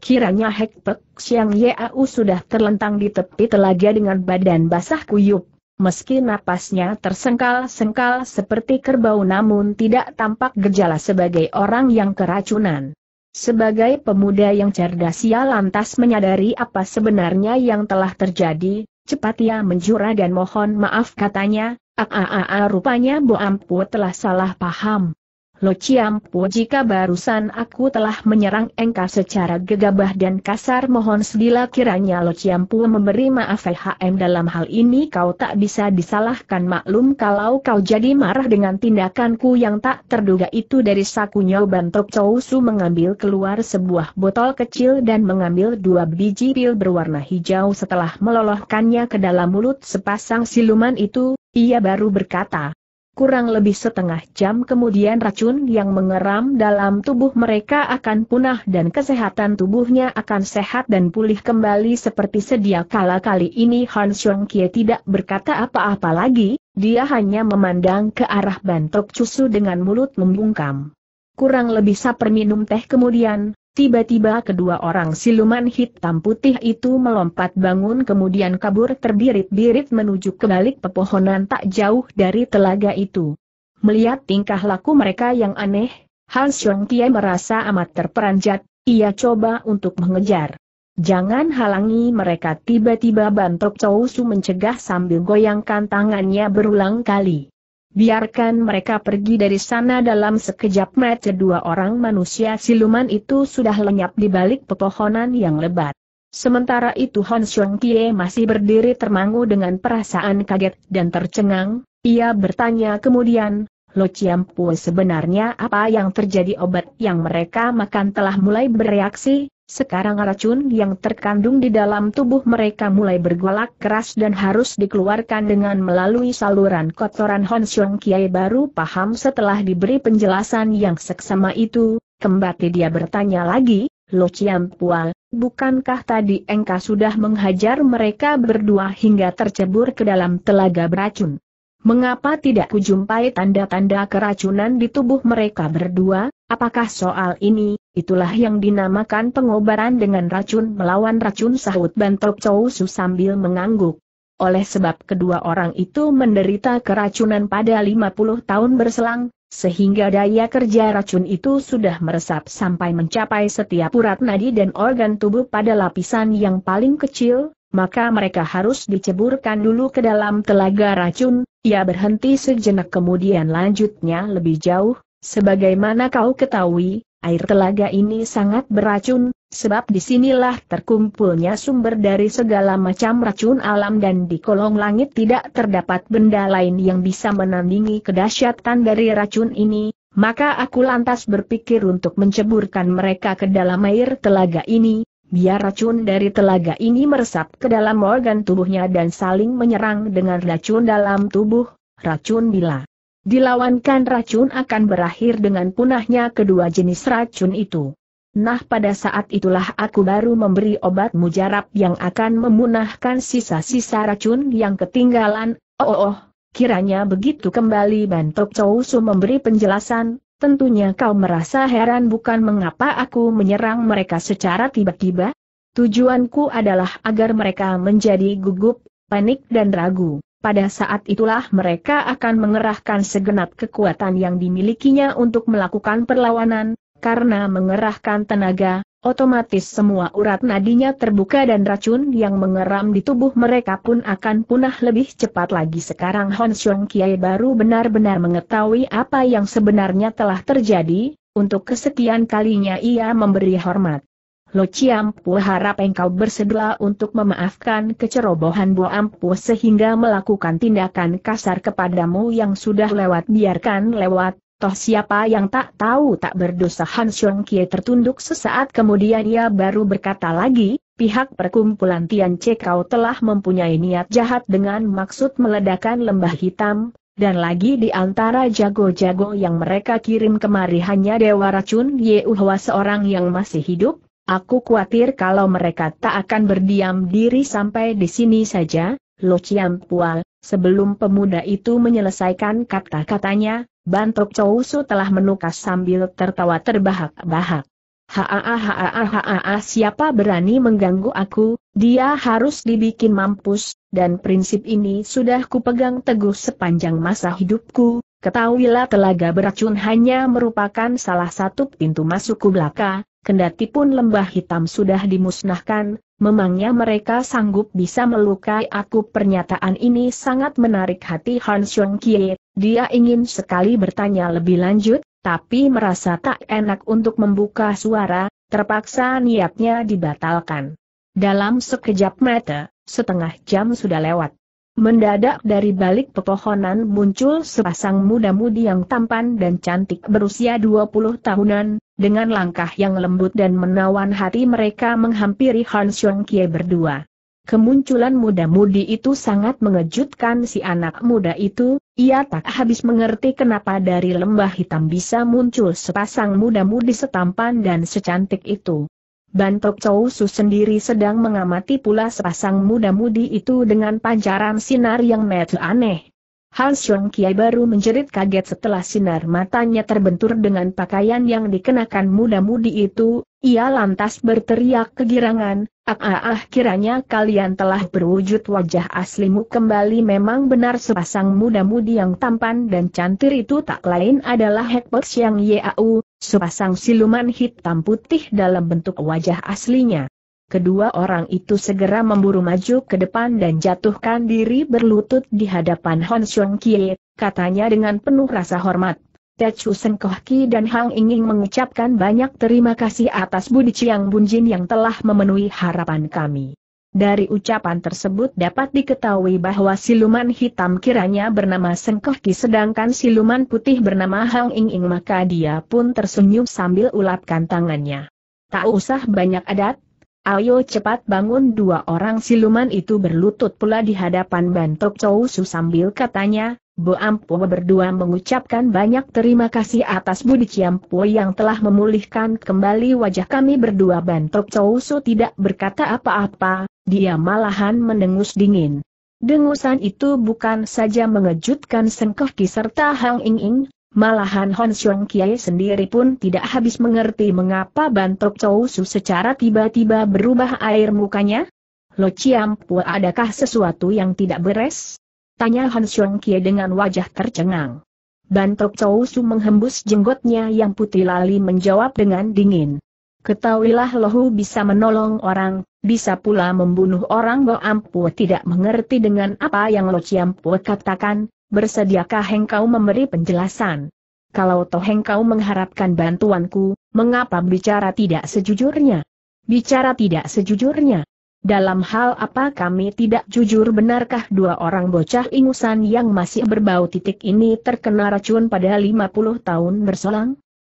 Kiranya Pek Siang Yau sudah terlentang di tepi telaga dengan badan basah kuyup. Meski napasnya tersengkal-sengkal seperti kerbau namun tidak tampak gejala sebagai orang yang keracunan. Sebagai pemuda yang cerdas ia lantas menyadari apa sebenarnya yang telah terjadi, cepat ia menjura dan mohon maaf katanya, aa ah, ah, ah, rupanya Bo Ampu telah salah paham. Lo Po jika barusan aku telah menyerang engkau secara gegabah dan kasar mohon sedila kiranya Lo Po memberi maaf HM dalam hal ini kau tak bisa disalahkan maklum kalau kau jadi marah dengan tindakanku yang tak terduga itu dari sakunya Bantok Su mengambil keluar sebuah botol kecil dan mengambil dua biji pil berwarna hijau setelah melolohkannya ke dalam mulut sepasang siluman itu, ia baru berkata kurang lebih setengah jam kemudian racun yang mengeram dalam tubuh mereka akan punah dan kesehatan tubuhnya akan sehat dan pulih kembali seperti sedia kala kali ini Han Xiong Kie tidak berkata apa-apa lagi, dia hanya memandang ke arah bantok cusu dengan mulut membungkam. Kurang lebih saper minum teh kemudian, Tiba-tiba kedua orang siluman hitam putih itu melompat bangun kemudian kabur terbirit-birit menuju ke balik pepohonan tak jauh dari telaga itu. Melihat tingkah laku mereka yang aneh, Han Xiong Kie merasa amat terperanjat, ia coba untuk mengejar. Jangan halangi mereka tiba-tiba bantok Chou Su mencegah sambil goyangkan tangannya berulang kali. Biarkan mereka pergi dari sana dalam sekejap mata dua orang manusia siluman itu sudah lenyap di balik pepohonan yang lebat. Sementara itu Hon Xiong Tie masih berdiri termangu dengan perasaan kaget dan tercengang, ia bertanya kemudian, Lo Pu sebenarnya apa yang terjadi obat yang mereka makan telah mulai bereaksi, sekarang racun yang terkandung di dalam tubuh mereka mulai bergolak keras dan harus dikeluarkan dengan melalui saluran kotoran Xiong Kiai baru paham setelah diberi penjelasan yang seksama itu, kembali dia bertanya lagi, Lo Chiam Pual, bukankah tadi engkau sudah menghajar mereka berdua hingga tercebur ke dalam telaga beracun? Mengapa tidak kujumpai tanda-tanda keracunan di tubuh mereka berdua? Apakah soal ini, itulah yang dinamakan pengobaran dengan racun melawan racun sahut Bantok Chow Su sambil mengangguk. Oleh sebab kedua orang itu menderita keracunan pada 50 tahun berselang, sehingga daya kerja racun itu sudah meresap sampai mencapai setiap urat nadi dan organ tubuh pada lapisan yang paling kecil, maka mereka harus diceburkan dulu ke dalam telaga racun, ia berhenti sejenak kemudian lanjutnya lebih jauh, Sebagaimana kau ketahui, air telaga ini sangat beracun, sebab disinilah terkumpulnya sumber dari segala macam racun alam dan di kolong langit tidak terdapat benda lain yang bisa menandingi kedahsyatan dari racun ini, maka aku lantas berpikir untuk menceburkan mereka ke dalam air telaga ini, biar racun dari telaga ini meresap ke dalam organ tubuhnya dan saling menyerang dengan racun dalam tubuh, racun bila Dilawankan racun akan berakhir dengan punahnya kedua jenis racun itu. Nah pada saat itulah aku baru memberi obat mujarab yang akan memunahkan sisa-sisa racun yang ketinggalan, oh, oh oh, kiranya begitu kembali Bantok Chousu memberi penjelasan, tentunya kau merasa heran bukan mengapa aku menyerang mereka secara tiba-tiba? Tujuanku adalah agar mereka menjadi gugup, panik dan ragu. Pada saat itulah mereka akan mengerahkan segenap kekuatan yang dimilikinya untuk melakukan perlawanan, karena mengerahkan tenaga, otomatis semua urat nadinya terbuka dan racun yang mengeram di tubuh mereka pun akan punah lebih cepat lagi sekarang Hon Xiong Kiai baru benar-benar mengetahui apa yang sebenarnya telah terjadi, untuk kesekian kalinya ia memberi hormat. Lo Ciampu harap engkau bersedia untuk memaafkan kecerobohan Bu Ampu sehingga melakukan tindakan kasar kepadamu yang sudah lewat biarkan lewat, toh siapa yang tak tahu tak berdosa Han Xiong Kie tertunduk sesaat kemudian ia baru berkata lagi, pihak perkumpulan Tian kau telah mempunyai niat jahat dengan maksud meledakan lembah hitam, dan lagi di antara jago-jago yang mereka kirim kemari hanya Dewa Racun Ye Uhwa seorang yang masih hidup, Aku khawatir kalau mereka tak akan berdiam diri sampai di sini saja, Lo Chiam Pual, sebelum pemuda itu menyelesaikan kata-katanya, Bantok Su telah menukas sambil tertawa terbahak-bahak. Haa haa haa siapa berani mengganggu aku, dia harus dibikin mampus, dan prinsip ini sudah kupegang teguh sepanjang masa hidupku, ketahuilah telaga beracun hanya merupakan salah satu pintu masukku belaka, kendati pun lembah hitam sudah dimusnahkan, memangnya mereka sanggup bisa melukai aku pernyataan ini sangat menarik hati Han Xiong Kie, dia ingin sekali bertanya lebih lanjut, tapi merasa tak enak untuk membuka suara, terpaksa niatnya dibatalkan. Dalam sekejap mata, setengah jam sudah lewat. Mendadak dari balik pepohonan muncul sepasang muda-mudi yang tampan dan cantik berusia 20 tahunan, dengan langkah yang lembut dan menawan hati mereka menghampiri Han Xiong Kie berdua. Kemunculan muda-mudi itu sangat mengejutkan si anak muda itu, ia tak habis mengerti kenapa dari lembah hitam bisa muncul sepasang muda-mudi setampan dan secantik itu. Bantok Chow Su sendiri sedang mengamati pula sepasang muda-mudi itu dengan pancaran sinar yang metu aneh, Hans Long Kiai baru menjerit kaget setelah sinar matanya terbentur dengan pakaian yang dikenakan muda-mudi itu, ia lantas berteriak kegirangan, ah ah ah kiranya kalian telah berwujud wajah aslimu kembali memang benar sepasang muda-mudi yang tampan dan cantik itu tak lain adalah Hekpeks yang Yau, sepasang siluman hitam putih dalam bentuk wajah aslinya kedua orang itu segera memburu maju ke depan dan jatuhkan diri berlutut di hadapan Hon Xiong Kie, katanya dengan penuh rasa hormat. Seng Koh Ki dan Hang ingin mengucapkan banyak terima kasih atas Budi Chiang Bunjin yang telah memenuhi harapan kami. Dari ucapan tersebut dapat diketahui bahwa siluman hitam kiranya bernama Sengkohki Ki sedangkan siluman putih bernama Hang Ying maka dia pun tersenyum sambil ulapkan tangannya. Tak usah banyak adat, Ayo cepat bangun dua orang siluman itu berlutut pula di hadapan Bantok Chow sambil katanya, Bo Ampo berdua mengucapkan banyak terima kasih atas Budi Ciampo yang telah memulihkan kembali wajah kami berdua Bantok Chow tidak berkata apa-apa, dia malahan mendengus dingin. Dengusan itu bukan saja mengejutkan Sengkoh Ki serta Hang Ing Ing, Malahan Hon Xiong Kiai sendiri pun tidak habis mengerti mengapa Bantok Chou Su secara tiba-tiba berubah air mukanya. Lo Chiam Pua adakah sesuatu yang tidak beres? Tanya Han Xiong Kiai dengan wajah tercengang. Bantok Chou Su menghembus jenggotnya yang putih lali menjawab dengan dingin. Ketahuilah lohu bisa menolong orang, bisa pula membunuh orang Bo Ampu tidak mengerti dengan apa yang Lo Chiam Pua katakan, bersediakah engkau memberi penjelasan? Kalau toh engkau mengharapkan bantuanku, mengapa bicara tidak sejujurnya? Bicara tidak sejujurnya. Dalam hal apa kami tidak jujur benarkah dua orang bocah ingusan yang masih berbau titik ini terkena racun pada 50 tahun berselang?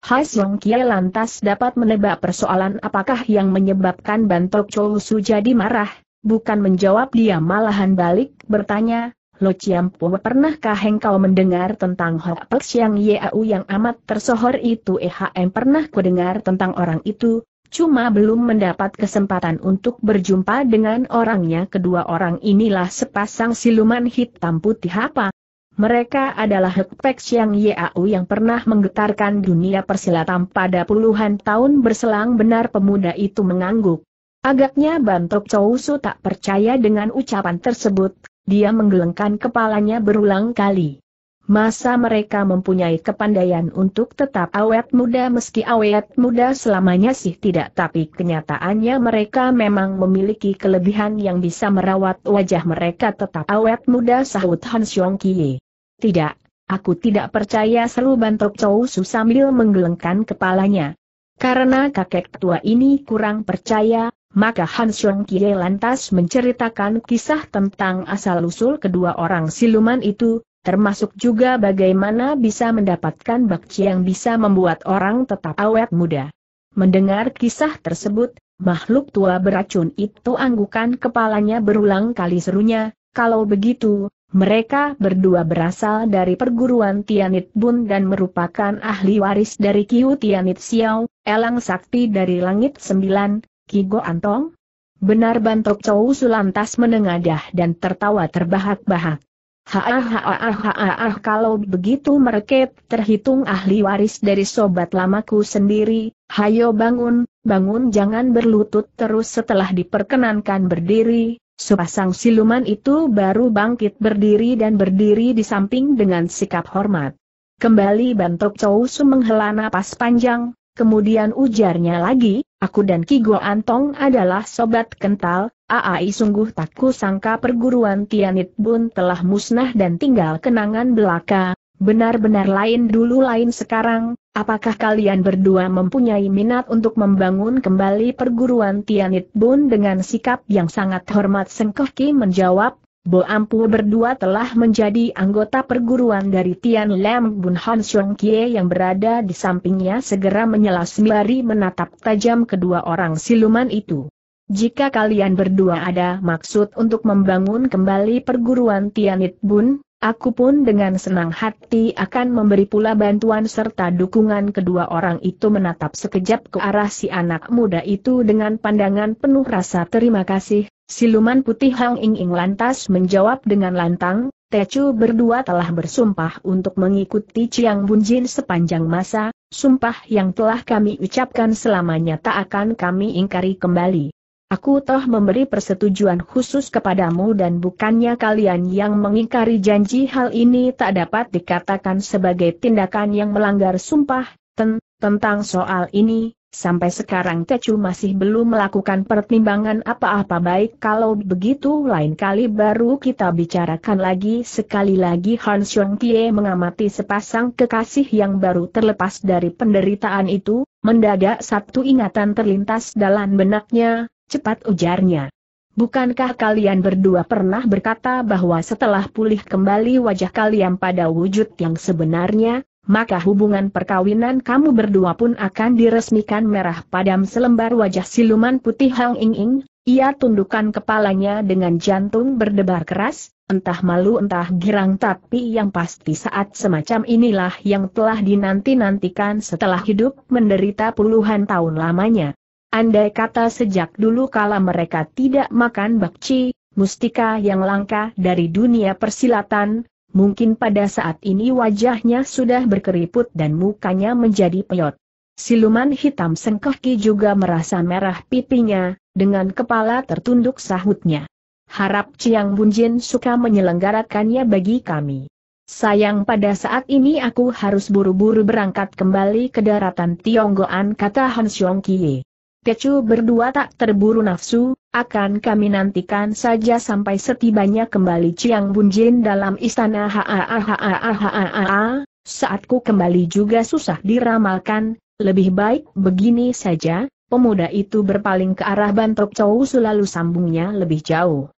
Hai Song Kie lantas dapat menebak persoalan apakah yang menyebabkan Bantok Chou Su jadi marah, bukan menjawab dia malahan balik bertanya, Lo Chiam pernahkah engkau mendengar tentang Hoak Pek Siang Yau yang amat tersohor itu EHM pernah kudengar tentang orang itu, cuma belum mendapat kesempatan untuk berjumpa dengan orangnya kedua orang inilah sepasang siluman hitam putih apa. Mereka adalah Hek Pek Siang Yau yang pernah menggetarkan dunia persilatan pada puluhan tahun berselang benar pemuda itu mengangguk. Agaknya Bantok Su tak percaya dengan ucapan tersebut, dia menggelengkan kepalanya berulang kali. Masa mereka mempunyai kepandaian untuk tetap awet muda meski awet muda selamanya sih tidak tapi kenyataannya mereka memang memiliki kelebihan yang bisa merawat wajah mereka tetap awet muda sahut Han Xiong Kie. Tidak, Aku tidak percaya seru bantok Chou Su sambil menggelengkan kepalanya. Karena kakek tua ini kurang percaya, maka Han Xiong Kie lantas menceritakan kisah tentang asal-usul kedua orang siluman itu, termasuk juga bagaimana bisa mendapatkan bakci yang bisa membuat orang tetap awet muda. Mendengar kisah tersebut, makhluk tua beracun itu anggukan kepalanya berulang kali serunya, kalau begitu, mereka berdua berasal dari perguruan Tianit Bun dan merupakan ahli waris dari Kiu Tianit Xiao, elang sakti dari langit sembilan, Kigo Antong? Benar bantok Chow Sulantas menengadah dan tertawa terbahak-bahak. Haah haah haah kalau begitu mereket terhitung ahli waris dari sobat lamaku sendiri, hayo bangun, bangun jangan berlutut terus setelah diperkenankan berdiri, sepasang siluman itu baru bangkit berdiri dan berdiri di samping dengan sikap hormat. Kembali Bantok Chousu menghela napas panjang, Kemudian ujarnya lagi, aku dan Kigo Antong adalah sobat kental, Aai sungguh tak sangka perguruan Tianit Bun telah musnah dan tinggal kenangan belaka, benar-benar lain dulu lain sekarang, apakah kalian berdua mempunyai minat untuk membangun kembali perguruan Tianit Bun dengan sikap yang sangat hormat Sengkoh Ki menjawab, Bo Ampu berdua telah menjadi anggota perguruan dari Tian Lam Bun Han Xiong Kie yang berada di sampingnya segera menyela sembari menatap tajam kedua orang siluman itu. Jika kalian berdua ada maksud untuk membangun kembali perguruan Tianit Bun, Aku pun dengan senang hati akan memberi pula bantuan serta dukungan kedua orang itu menatap sekejap ke arah si anak muda itu dengan pandangan penuh rasa terima kasih. Siluman putih Hang Ing Ing lantas menjawab dengan lantang, Tecu berdua telah bersumpah untuk mengikuti Chiang Bun Jin sepanjang masa, sumpah yang telah kami ucapkan selamanya tak akan kami ingkari kembali. Aku toh memberi persetujuan khusus kepadamu dan bukannya kalian yang mengingkari janji hal ini tak dapat dikatakan sebagai tindakan yang melanggar sumpah, ten tentang soal ini, sampai sekarang Tecu masih belum melakukan pertimbangan apa-apa baik kalau begitu lain kali baru kita bicarakan lagi sekali lagi Han Xiong Tie mengamati sepasang kekasih yang baru terlepas dari penderitaan itu, mendadak satu ingatan terlintas dalam benaknya, cepat ujarnya. Bukankah kalian berdua pernah berkata bahwa setelah pulih kembali wajah kalian pada wujud yang sebenarnya, maka hubungan perkawinan kamu berdua pun akan diresmikan merah padam selembar wajah siluman putih Hang Ing Ing, ia tundukkan kepalanya dengan jantung berdebar keras, entah malu entah girang tapi yang pasti saat semacam inilah yang telah dinanti-nantikan setelah hidup menderita puluhan tahun lamanya. Andai kata sejak dulu kala mereka tidak makan bakci, mustika yang langka dari dunia persilatan, mungkin pada saat ini wajahnya sudah berkeriput dan mukanya menjadi peyot. Siluman hitam Sengkohki juga merasa merah pipinya, dengan kepala tertunduk sahutnya. Harap Ciang Bunjin suka menyelenggarakannya bagi kami. Sayang pada saat ini aku harus buru-buru berangkat kembali ke daratan Tionggoan kata Han Yong Kie. Kecu berdua tak terburu nafsu, akan kami nantikan saja sampai setibanya kembali Ciang Bunjin dalam istana haa. saatku kembali juga susah diramalkan, lebih baik begini saja, pemuda itu berpaling ke arah Bantok Chow selalu sambungnya lebih jauh.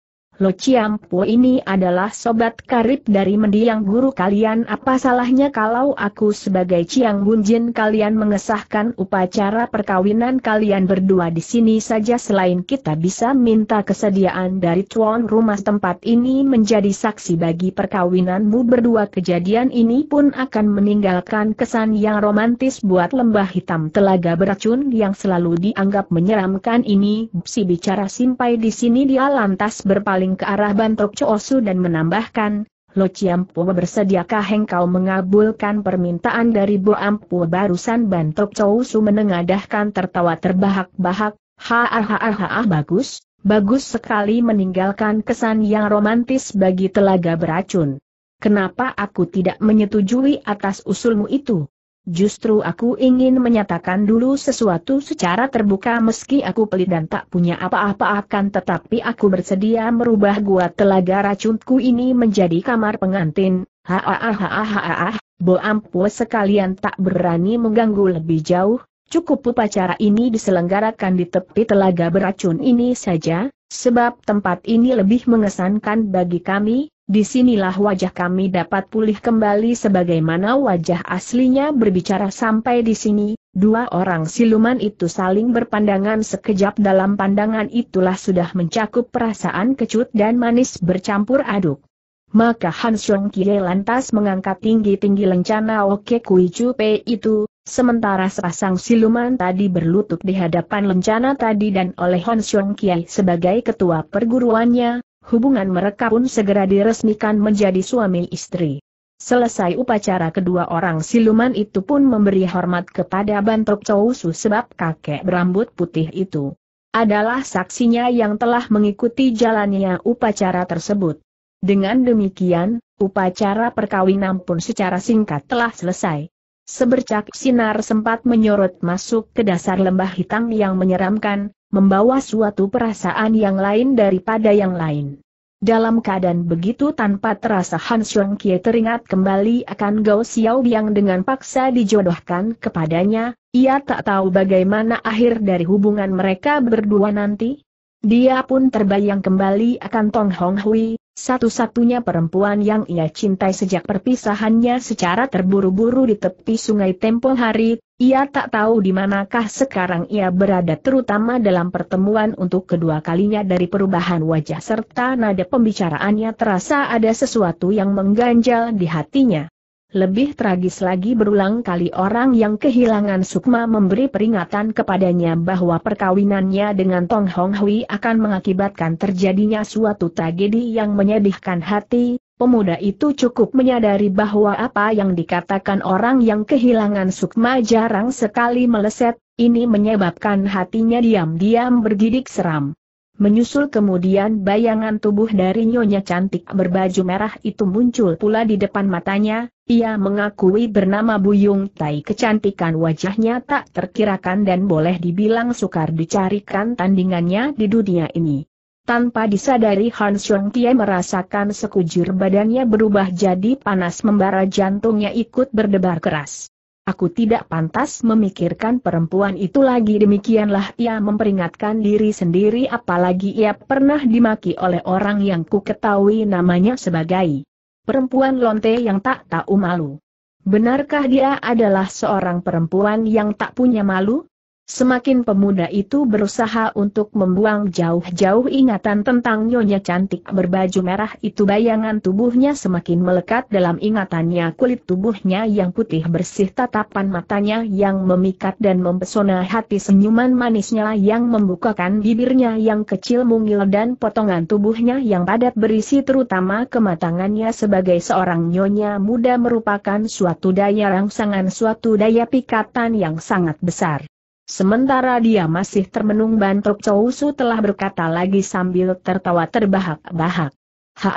Lo Ciampo ini adalah sobat karib dari mendiang guru kalian apa salahnya kalau aku sebagai Ciang Bunjin kalian mengesahkan upacara perkawinan kalian berdua di sini saja selain kita bisa minta kesediaan dari tuan rumah tempat ini menjadi saksi bagi perkawinanmu berdua kejadian ini pun akan meninggalkan kesan yang romantis buat lembah hitam telaga beracun yang selalu dianggap menyeramkan ini si bicara simpai di sini dia lantas berpaling berpaling ke arah Bantok Choosu dan menambahkan, Lo Chiampu bersediakah engkau mengabulkan permintaan dari Bo Ampu barusan Bantok Choosu menengadahkan tertawa terbahak-bahak, ha ha ha ha, ha ah, bagus, bagus sekali meninggalkan kesan yang romantis bagi telaga beracun. Kenapa aku tidak menyetujui atas usulmu itu? Justru aku ingin menyatakan dulu sesuatu secara terbuka meski aku pelit dan tak punya apa-apa akan tetapi aku bersedia merubah gua telaga racunku ini menjadi kamar pengantin. Haahahahaha, Bo Ampue sekalian tak berani mengganggu lebih jauh, cukup upacara ini diselenggarakan di tepi telaga beracun ini saja, sebab tempat ini lebih mengesankan bagi kami, disinilah wajah kami dapat pulih kembali sebagaimana wajah aslinya berbicara sampai di sini, dua orang siluman itu saling berpandangan sekejap dalam pandangan itulah sudah mencakup perasaan kecut dan manis bercampur aduk. Maka Han Xiong Kie lantas mengangkat tinggi-tinggi lencana Oke Kui Chu Pei itu, Sementara sepasang siluman tadi berlutut di hadapan lencana tadi dan oleh Han Xiong Kie sebagai ketua perguruannya, hubungan mereka pun segera diresmikan menjadi suami istri. Selesai upacara kedua orang siluman itu pun memberi hormat kepada Bantok Chousu sebab kakek berambut putih itu adalah saksinya yang telah mengikuti jalannya upacara tersebut. Dengan demikian, upacara perkawinan pun secara singkat telah selesai. Sebercak sinar sempat menyorot masuk ke dasar lembah hitam yang menyeramkan, membawa suatu perasaan yang lain daripada yang lain. Dalam keadaan begitu tanpa terasa Han Xiong Kie teringat kembali akan Gao Xiao yang dengan paksa dijodohkan kepadanya, ia tak tahu bagaimana akhir dari hubungan mereka berdua nanti. Dia pun terbayang kembali akan Tong Hong Hui, satu-satunya perempuan yang ia cintai sejak perpisahannya secara terburu-buru di tepi sungai tempo hari, ia tak tahu di manakah sekarang ia berada terutama dalam pertemuan untuk kedua kalinya dari perubahan wajah serta nada pembicaraannya terasa ada sesuatu yang mengganjal di hatinya. Lebih tragis lagi berulang kali orang yang kehilangan Sukma memberi peringatan kepadanya bahwa perkawinannya dengan Tong Hong Hui akan mengakibatkan terjadinya suatu tragedi yang menyedihkan hati, pemuda itu cukup menyadari bahwa apa yang dikatakan orang yang kehilangan Sukma jarang sekali meleset, ini menyebabkan hatinya diam-diam bergidik seram. Menyusul kemudian bayangan tubuh dari Nyonya cantik berbaju merah itu muncul pula di depan matanya, ia mengakui bernama Buyung Tai kecantikan wajahnya tak terkirakan dan boleh dibilang sukar dicarikan tandingannya di dunia ini. Tanpa disadari Han Xiong Tie merasakan sekujur badannya berubah jadi panas membara jantungnya ikut berdebar keras. Aku tidak pantas memikirkan perempuan itu lagi demikianlah ia memperingatkan diri sendiri apalagi ia pernah dimaki oleh orang yang ku ketahui namanya sebagai perempuan lonte yang tak tahu malu. Benarkah dia adalah seorang perempuan yang tak punya malu? Semakin pemuda itu berusaha untuk membuang jauh-jauh ingatan tentang nyonya cantik berbaju merah itu bayangan tubuhnya semakin melekat dalam ingatannya kulit tubuhnya yang putih bersih tatapan matanya yang memikat dan mempesona hati senyuman manisnya yang membukakan bibirnya yang kecil mungil dan potongan tubuhnya yang padat berisi terutama kematangannya sebagai seorang nyonya muda merupakan suatu daya rangsangan suatu daya pikatan yang sangat besar. Sementara dia masih termenung Chou Su telah berkata lagi sambil tertawa terbahak-bahak. ha!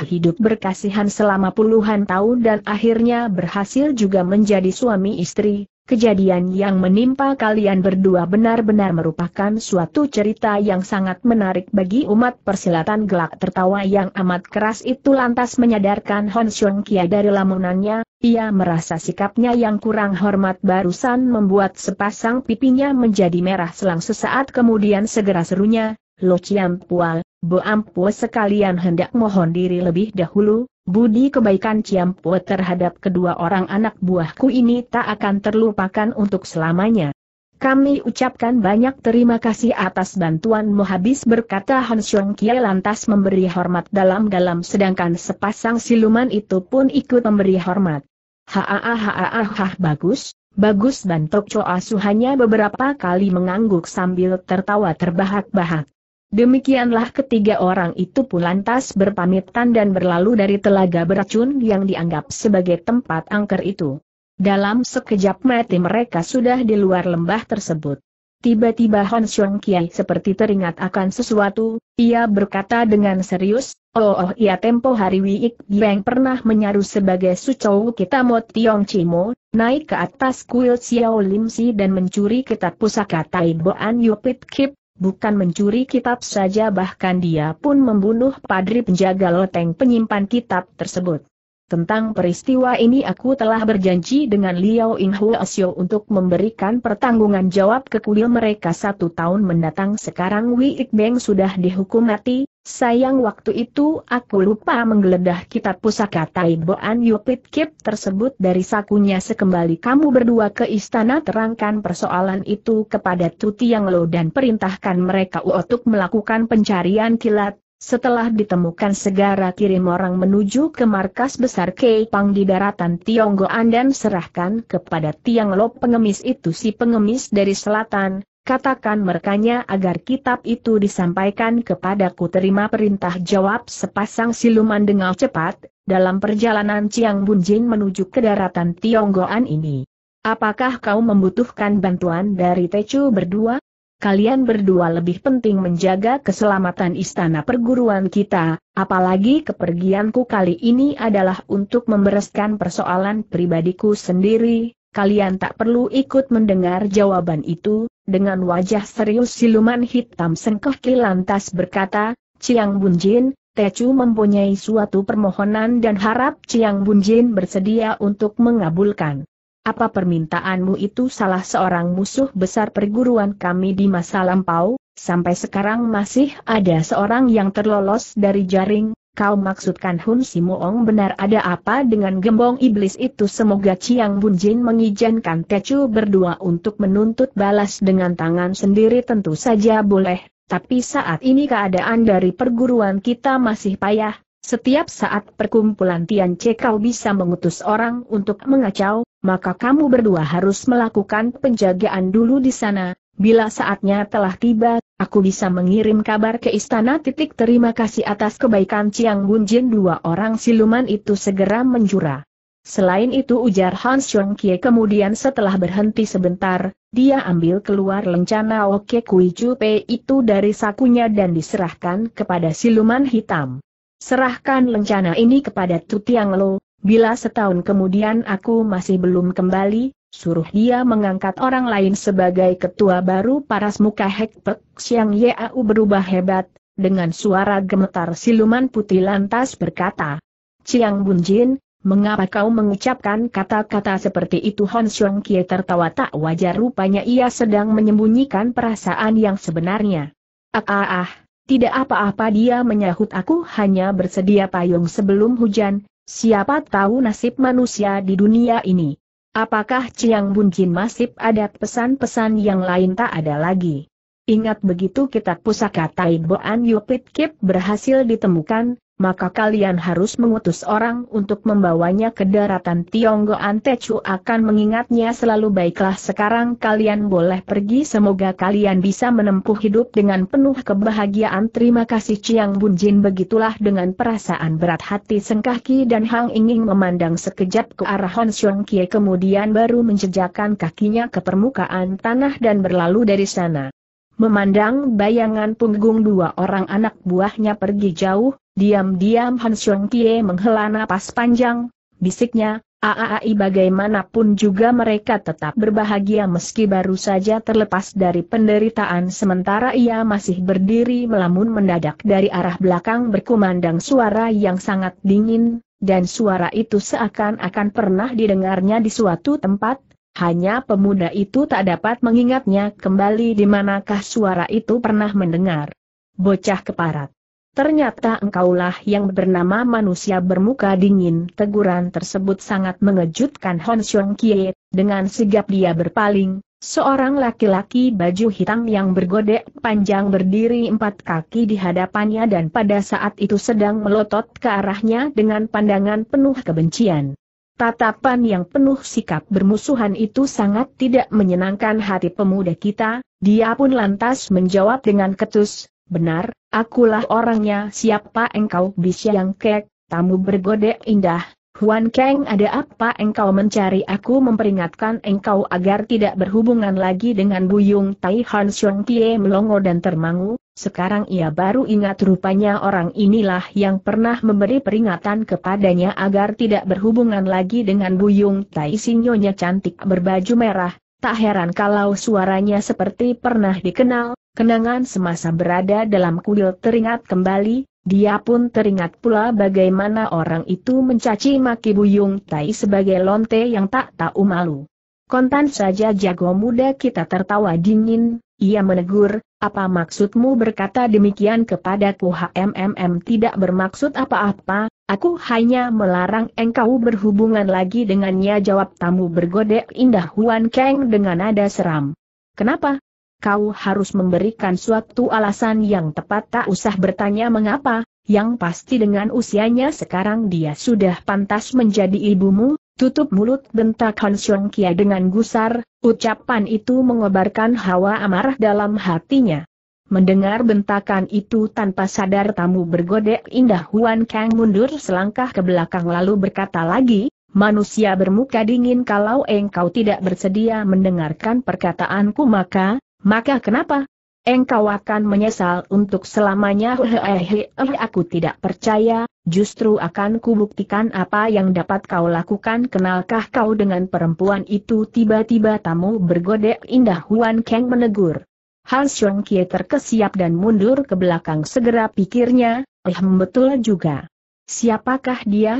hidup berkasihan selama puluhan tahun dan akhirnya berhasil juga menjadi suami istri, Kejadian yang menimpa kalian berdua benar-benar merupakan suatu cerita yang sangat menarik bagi umat persilatan gelak tertawa yang amat keras itu lantas menyadarkan Hon Xiong Kia dari lamunannya, ia merasa sikapnya yang kurang hormat barusan membuat sepasang pipinya menjadi merah selang sesaat kemudian segera serunya, Lo Chiam Pual, Bo Ampua sekalian hendak mohon diri lebih dahulu, Budi kebaikan Ciampue terhadap kedua orang anak buahku ini tak akan terlupakan untuk selamanya. Kami ucapkan banyak terima kasih atas bantuanmu habis berkata Han Xiong Kie lantas memberi hormat dalam-dalam sedangkan sepasang siluman itu pun ikut memberi hormat. Haa haa bagus, bagus dan Tokco asuhannya beberapa kali mengangguk sambil tertawa terbahak-bahak. Demikianlah ketiga orang itu pun lantas berpamitan dan berlalu dari telaga beracun yang dianggap sebagai tempat angker itu. Dalam sekejap mati mereka sudah di luar lembah tersebut. Tiba-tiba Hon Xiong Kiai seperti teringat akan sesuatu, ia berkata dengan serius, Oh oh ia tempo hari Wiik Beng pernah menyaru sebagai sucou kita mot Tiong Cimo, naik ke atas kuil Xiao Lim Si dan mencuri kitab pusaka Tai Boan Yupit Kip, bukan mencuri kitab saja bahkan dia pun membunuh padri penjaga loteng penyimpan kitab tersebut. Tentang peristiwa ini aku telah berjanji dengan Liao Inghu Asyo untuk memberikan pertanggungan jawab ke kuil mereka satu tahun mendatang sekarang Wei Ikbeng sudah dihukum mati, Sayang waktu itu aku lupa menggeledah kitab pusaka Taiboan Yupit Kip tersebut dari sakunya sekembali kamu berdua ke istana terangkan persoalan itu kepada Tuti Yang Lo dan perintahkan mereka untuk melakukan pencarian kilat. Setelah ditemukan segera kirim orang menuju ke markas besar Kepang di daratan Tionggoan dan serahkan kepada Tiang Lo pengemis itu si pengemis dari selatan, katakan merekanya agar kitab itu disampaikan kepadaku terima perintah jawab sepasang siluman dengan cepat, dalam perjalanan Chiang Bunjin menuju ke daratan Tionggoan ini. Apakah kau membutuhkan bantuan dari Techu berdua? Kalian berdua lebih penting menjaga keselamatan istana perguruan kita, apalagi kepergianku kali ini adalah untuk membereskan persoalan pribadiku sendiri, kalian tak perlu ikut mendengar jawaban itu, dengan wajah serius siluman hitam sengkehki lantas berkata, Ciang Bunjin, Tecu mempunyai suatu permohonan dan harap Ciang Bunjin bersedia untuk mengabulkan. Apa permintaanmu itu salah seorang musuh besar perguruan kami di masa lampau, sampai sekarang masih ada seorang yang terlolos dari jaring, Kau maksudkan Hun Simoong benar ada apa dengan gembong iblis itu semoga Chiang Bunjin mengizinkan Tecu berdua untuk menuntut balas dengan tangan sendiri tentu saja boleh, tapi saat ini keadaan dari perguruan kita masih payah, setiap saat perkumpulan Tian Che kau bisa mengutus orang untuk mengacau, maka kamu berdua harus melakukan penjagaan dulu di sana, Bila saatnya telah tiba, aku bisa mengirim kabar ke istana titik terima kasih atas kebaikan Chiang Bunjin dua orang siluman itu segera menjura. Selain itu ujar Hans Chong Kie kemudian setelah berhenti sebentar, dia ambil keluar lencana Oke Kui Pe itu dari sakunya dan diserahkan kepada siluman hitam. Serahkan lencana ini kepada Tutiang Lo, bila setahun kemudian aku masih belum kembali, suruh dia mengangkat orang lain sebagai ketua baru paras muka Hekpek Siang Yau berubah hebat, dengan suara gemetar siluman putih lantas berkata, Ciang Bunjin, mengapa kau mengucapkan kata-kata seperti itu Hon Xiong Kie tertawa tak wajar rupanya ia sedang menyembunyikan perasaan yang sebenarnya. Ah ah ah, tidak apa-apa dia menyahut aku hanya bersedia payung sebelum hujan, siapa tahu nasib manusia di dunia ini. Apakah Chiang Bunjin masih ada pesan-pesan yang lain tak ada lagi? Ingat begitu kitab pusaka Tai Boan Yopit Kip berhasil ditemukan, maka kalian harus mengutus orang untuk membawanya ke daratan Tionggo Antecu akan mengingatnya selalu baiklah sekarang kalian boleh pergi semoga kalian bisa menempuh hidup dengan penuh kebahagiaan terima kasih Chiang Bunjin begitulah dengan perasaan berat hati Sengkaki dan Hang ingin memandang sekejap ke arah Hon Xiong Kie kemudian baru menjejakkan kakinya ke permukaan tanah dan berlalu dari sana. Memandang bayangan punggung dua orang anak buahnya pergi jauh, Diam-diam Han Xiong Kie menghela napas panjang, bisiknya, AAI bagaimanapun juga mereka tetap berbahagia meski baru saja terlepas dari penderitaan sementara ia masih berdiri melamun mendadak dari arah belakang berkumandang suara yang sangat dingin, dan suara itu seakan-akan pernah didengarnya di suatu tempat, hanya pemuda itu tak dapat mengingatnya kembali di manakah suara itu pernah mendengar. Bocah keparat. Ternyata engkaulah yang bernama manusia bermuka dingin. Teguran tersebut sangat mengejutkan Hon Xiong Kie, dengan sigap dia berpaling, seorang laki-laki baju hitam yang bergodek panjang berdiri empat kaki di hadapannya dan pada saat itu sedang melotot ke arahnya dengan pandangan penuh kebencian. Tatapan yang penuh sikap bermusuhan itu sangat tidak menyenangkan hati pemuda kita, dia pun lantas menjawab dengan ketus, Benar, akulah orangnya siapa engkau bisa yang kek, tamu bergodek indah, Huan Kang ada apa engkau mencari aku memperingatkan engkau agar tidak berhubungan lagi dengan Buyung Tai Han Xiong Tie melongo dan termangu, sekarang ia baru ingat rupanya orang inilah yang pernah memberi peringatan kepadanya agar tidak berhubungan lagi dengan Buyung Tai Sinyonya cantik berbaju merah, Tak heran kalau suaranya seperti pernah dikenal, kenangan semasa berada dalam kuil teringat kembali, dia pun teringat pula bagaimana orang itu mencaci maki Buyung Tai sebagai lonte yang tak tahu malu. Kontan saja jago muda kita tertawa dingin, ia menegur, apa maksudmu berkata demikian kepadaku HMMM tidak bermaksud apa-apa, Aku hanya melarang engkau berhubungan lagi dengannya jawab tamu bergodek indah Huan Kang dengan nada seram. Kenapa? Kau harus memberikan suatu alasan yang tepat tak usah bertanya mengapa, yang pasti dengan usianya sekarang dia sudah pantas menjadi ibumu, tutup mulut bentak Han Xiong Kia dengan gusar, ucapan itu mengobarkan hawa amarah dalam hatinya. Mendengar bentakan itu tanpa sadar tamu bergodek indah Huan Kang mundur selangkah ke belakang lalu berkata lagi, manusia bermuka dingin kalau engkau tidak bersedia mendengarkan perkataanku maka, maka kenapa? Engkau akan menyesal untuk selamanya eh, aku tidak percaya, justru akan kubuktikan apa yang dapat kau lakukan kenalkah kau dengan perempuan itu tiba-tiba tamu bergodek indah Huan Kang menegur. Han Siong Kie terkesiap dan mundur ke belakang segera pikirnya, eh betul juga. Siapakah dia?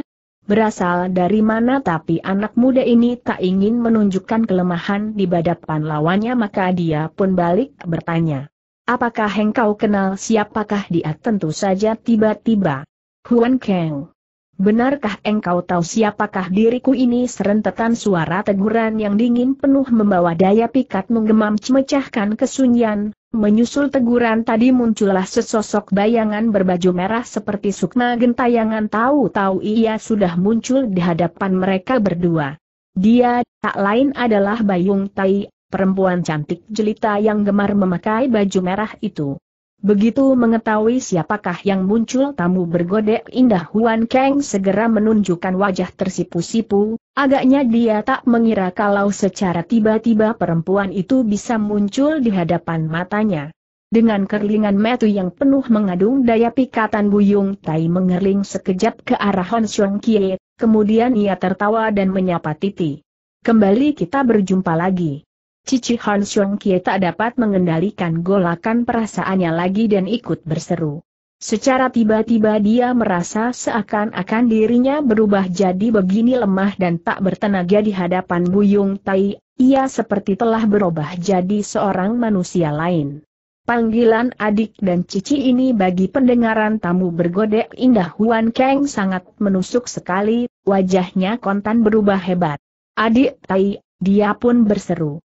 Berasal dari mana tapi anak muda ini tak ingin menunjukkan kelemahan di hadapan lawannya maka dia pun balik bertanya. Apakah engkau kenal siapakah dia tentu saja tiba-tiba? Huan Kang. Benarkah engkau tahu siapakah diriku ini serentetan suara teguran yang dingin penuh membawa daya pikat menggemam memecahkan kesunyian, menyusul teguran tadi muncullah sesosok bayangan berbaju merah seperti sukma gentayangan tahu-tahu ia sudah muncul di hadapan mereka berdua. Dia, tak lain adalah Bayung Tai, perempuan cantik jelita yang gemar memakai baju merah itu. Begitu mengetahui siapakah yang muncul tamu bergodek indah Huan Kang segera menunjukkan wajah tersipu-sipu, agaknya dia tak mengira kalau secara tiba-tiba perempuan itu bisa muncul di hadapan matanya. Dengan kerlingan metu yang penuh mengandung daya pikatan Buyung Tai mengerling sekejap ke arah Hon Xiong Kie, kemudian ia tertawa dan menyapa Titi. Kembali kita berjumpa lagi. Cici Han Xiong Kie tak dapat mengendalikan golakan perasaannya lagi dan ikut berseru. Secara tiba-tiba dia merasa seakan-akan dirinya berubah jadi begini lemah dan tak bertenaga di hadapan Buyung Tai, ia seperti telah berubah jadi seorang manusia lain. Panggilan adik dan cici ini bagi pendengaran tamu bergodek indah Huan Kang sangat menusuk sekali, wajahnya kontan berubah hebat. Adik Tai, dia pun berseru.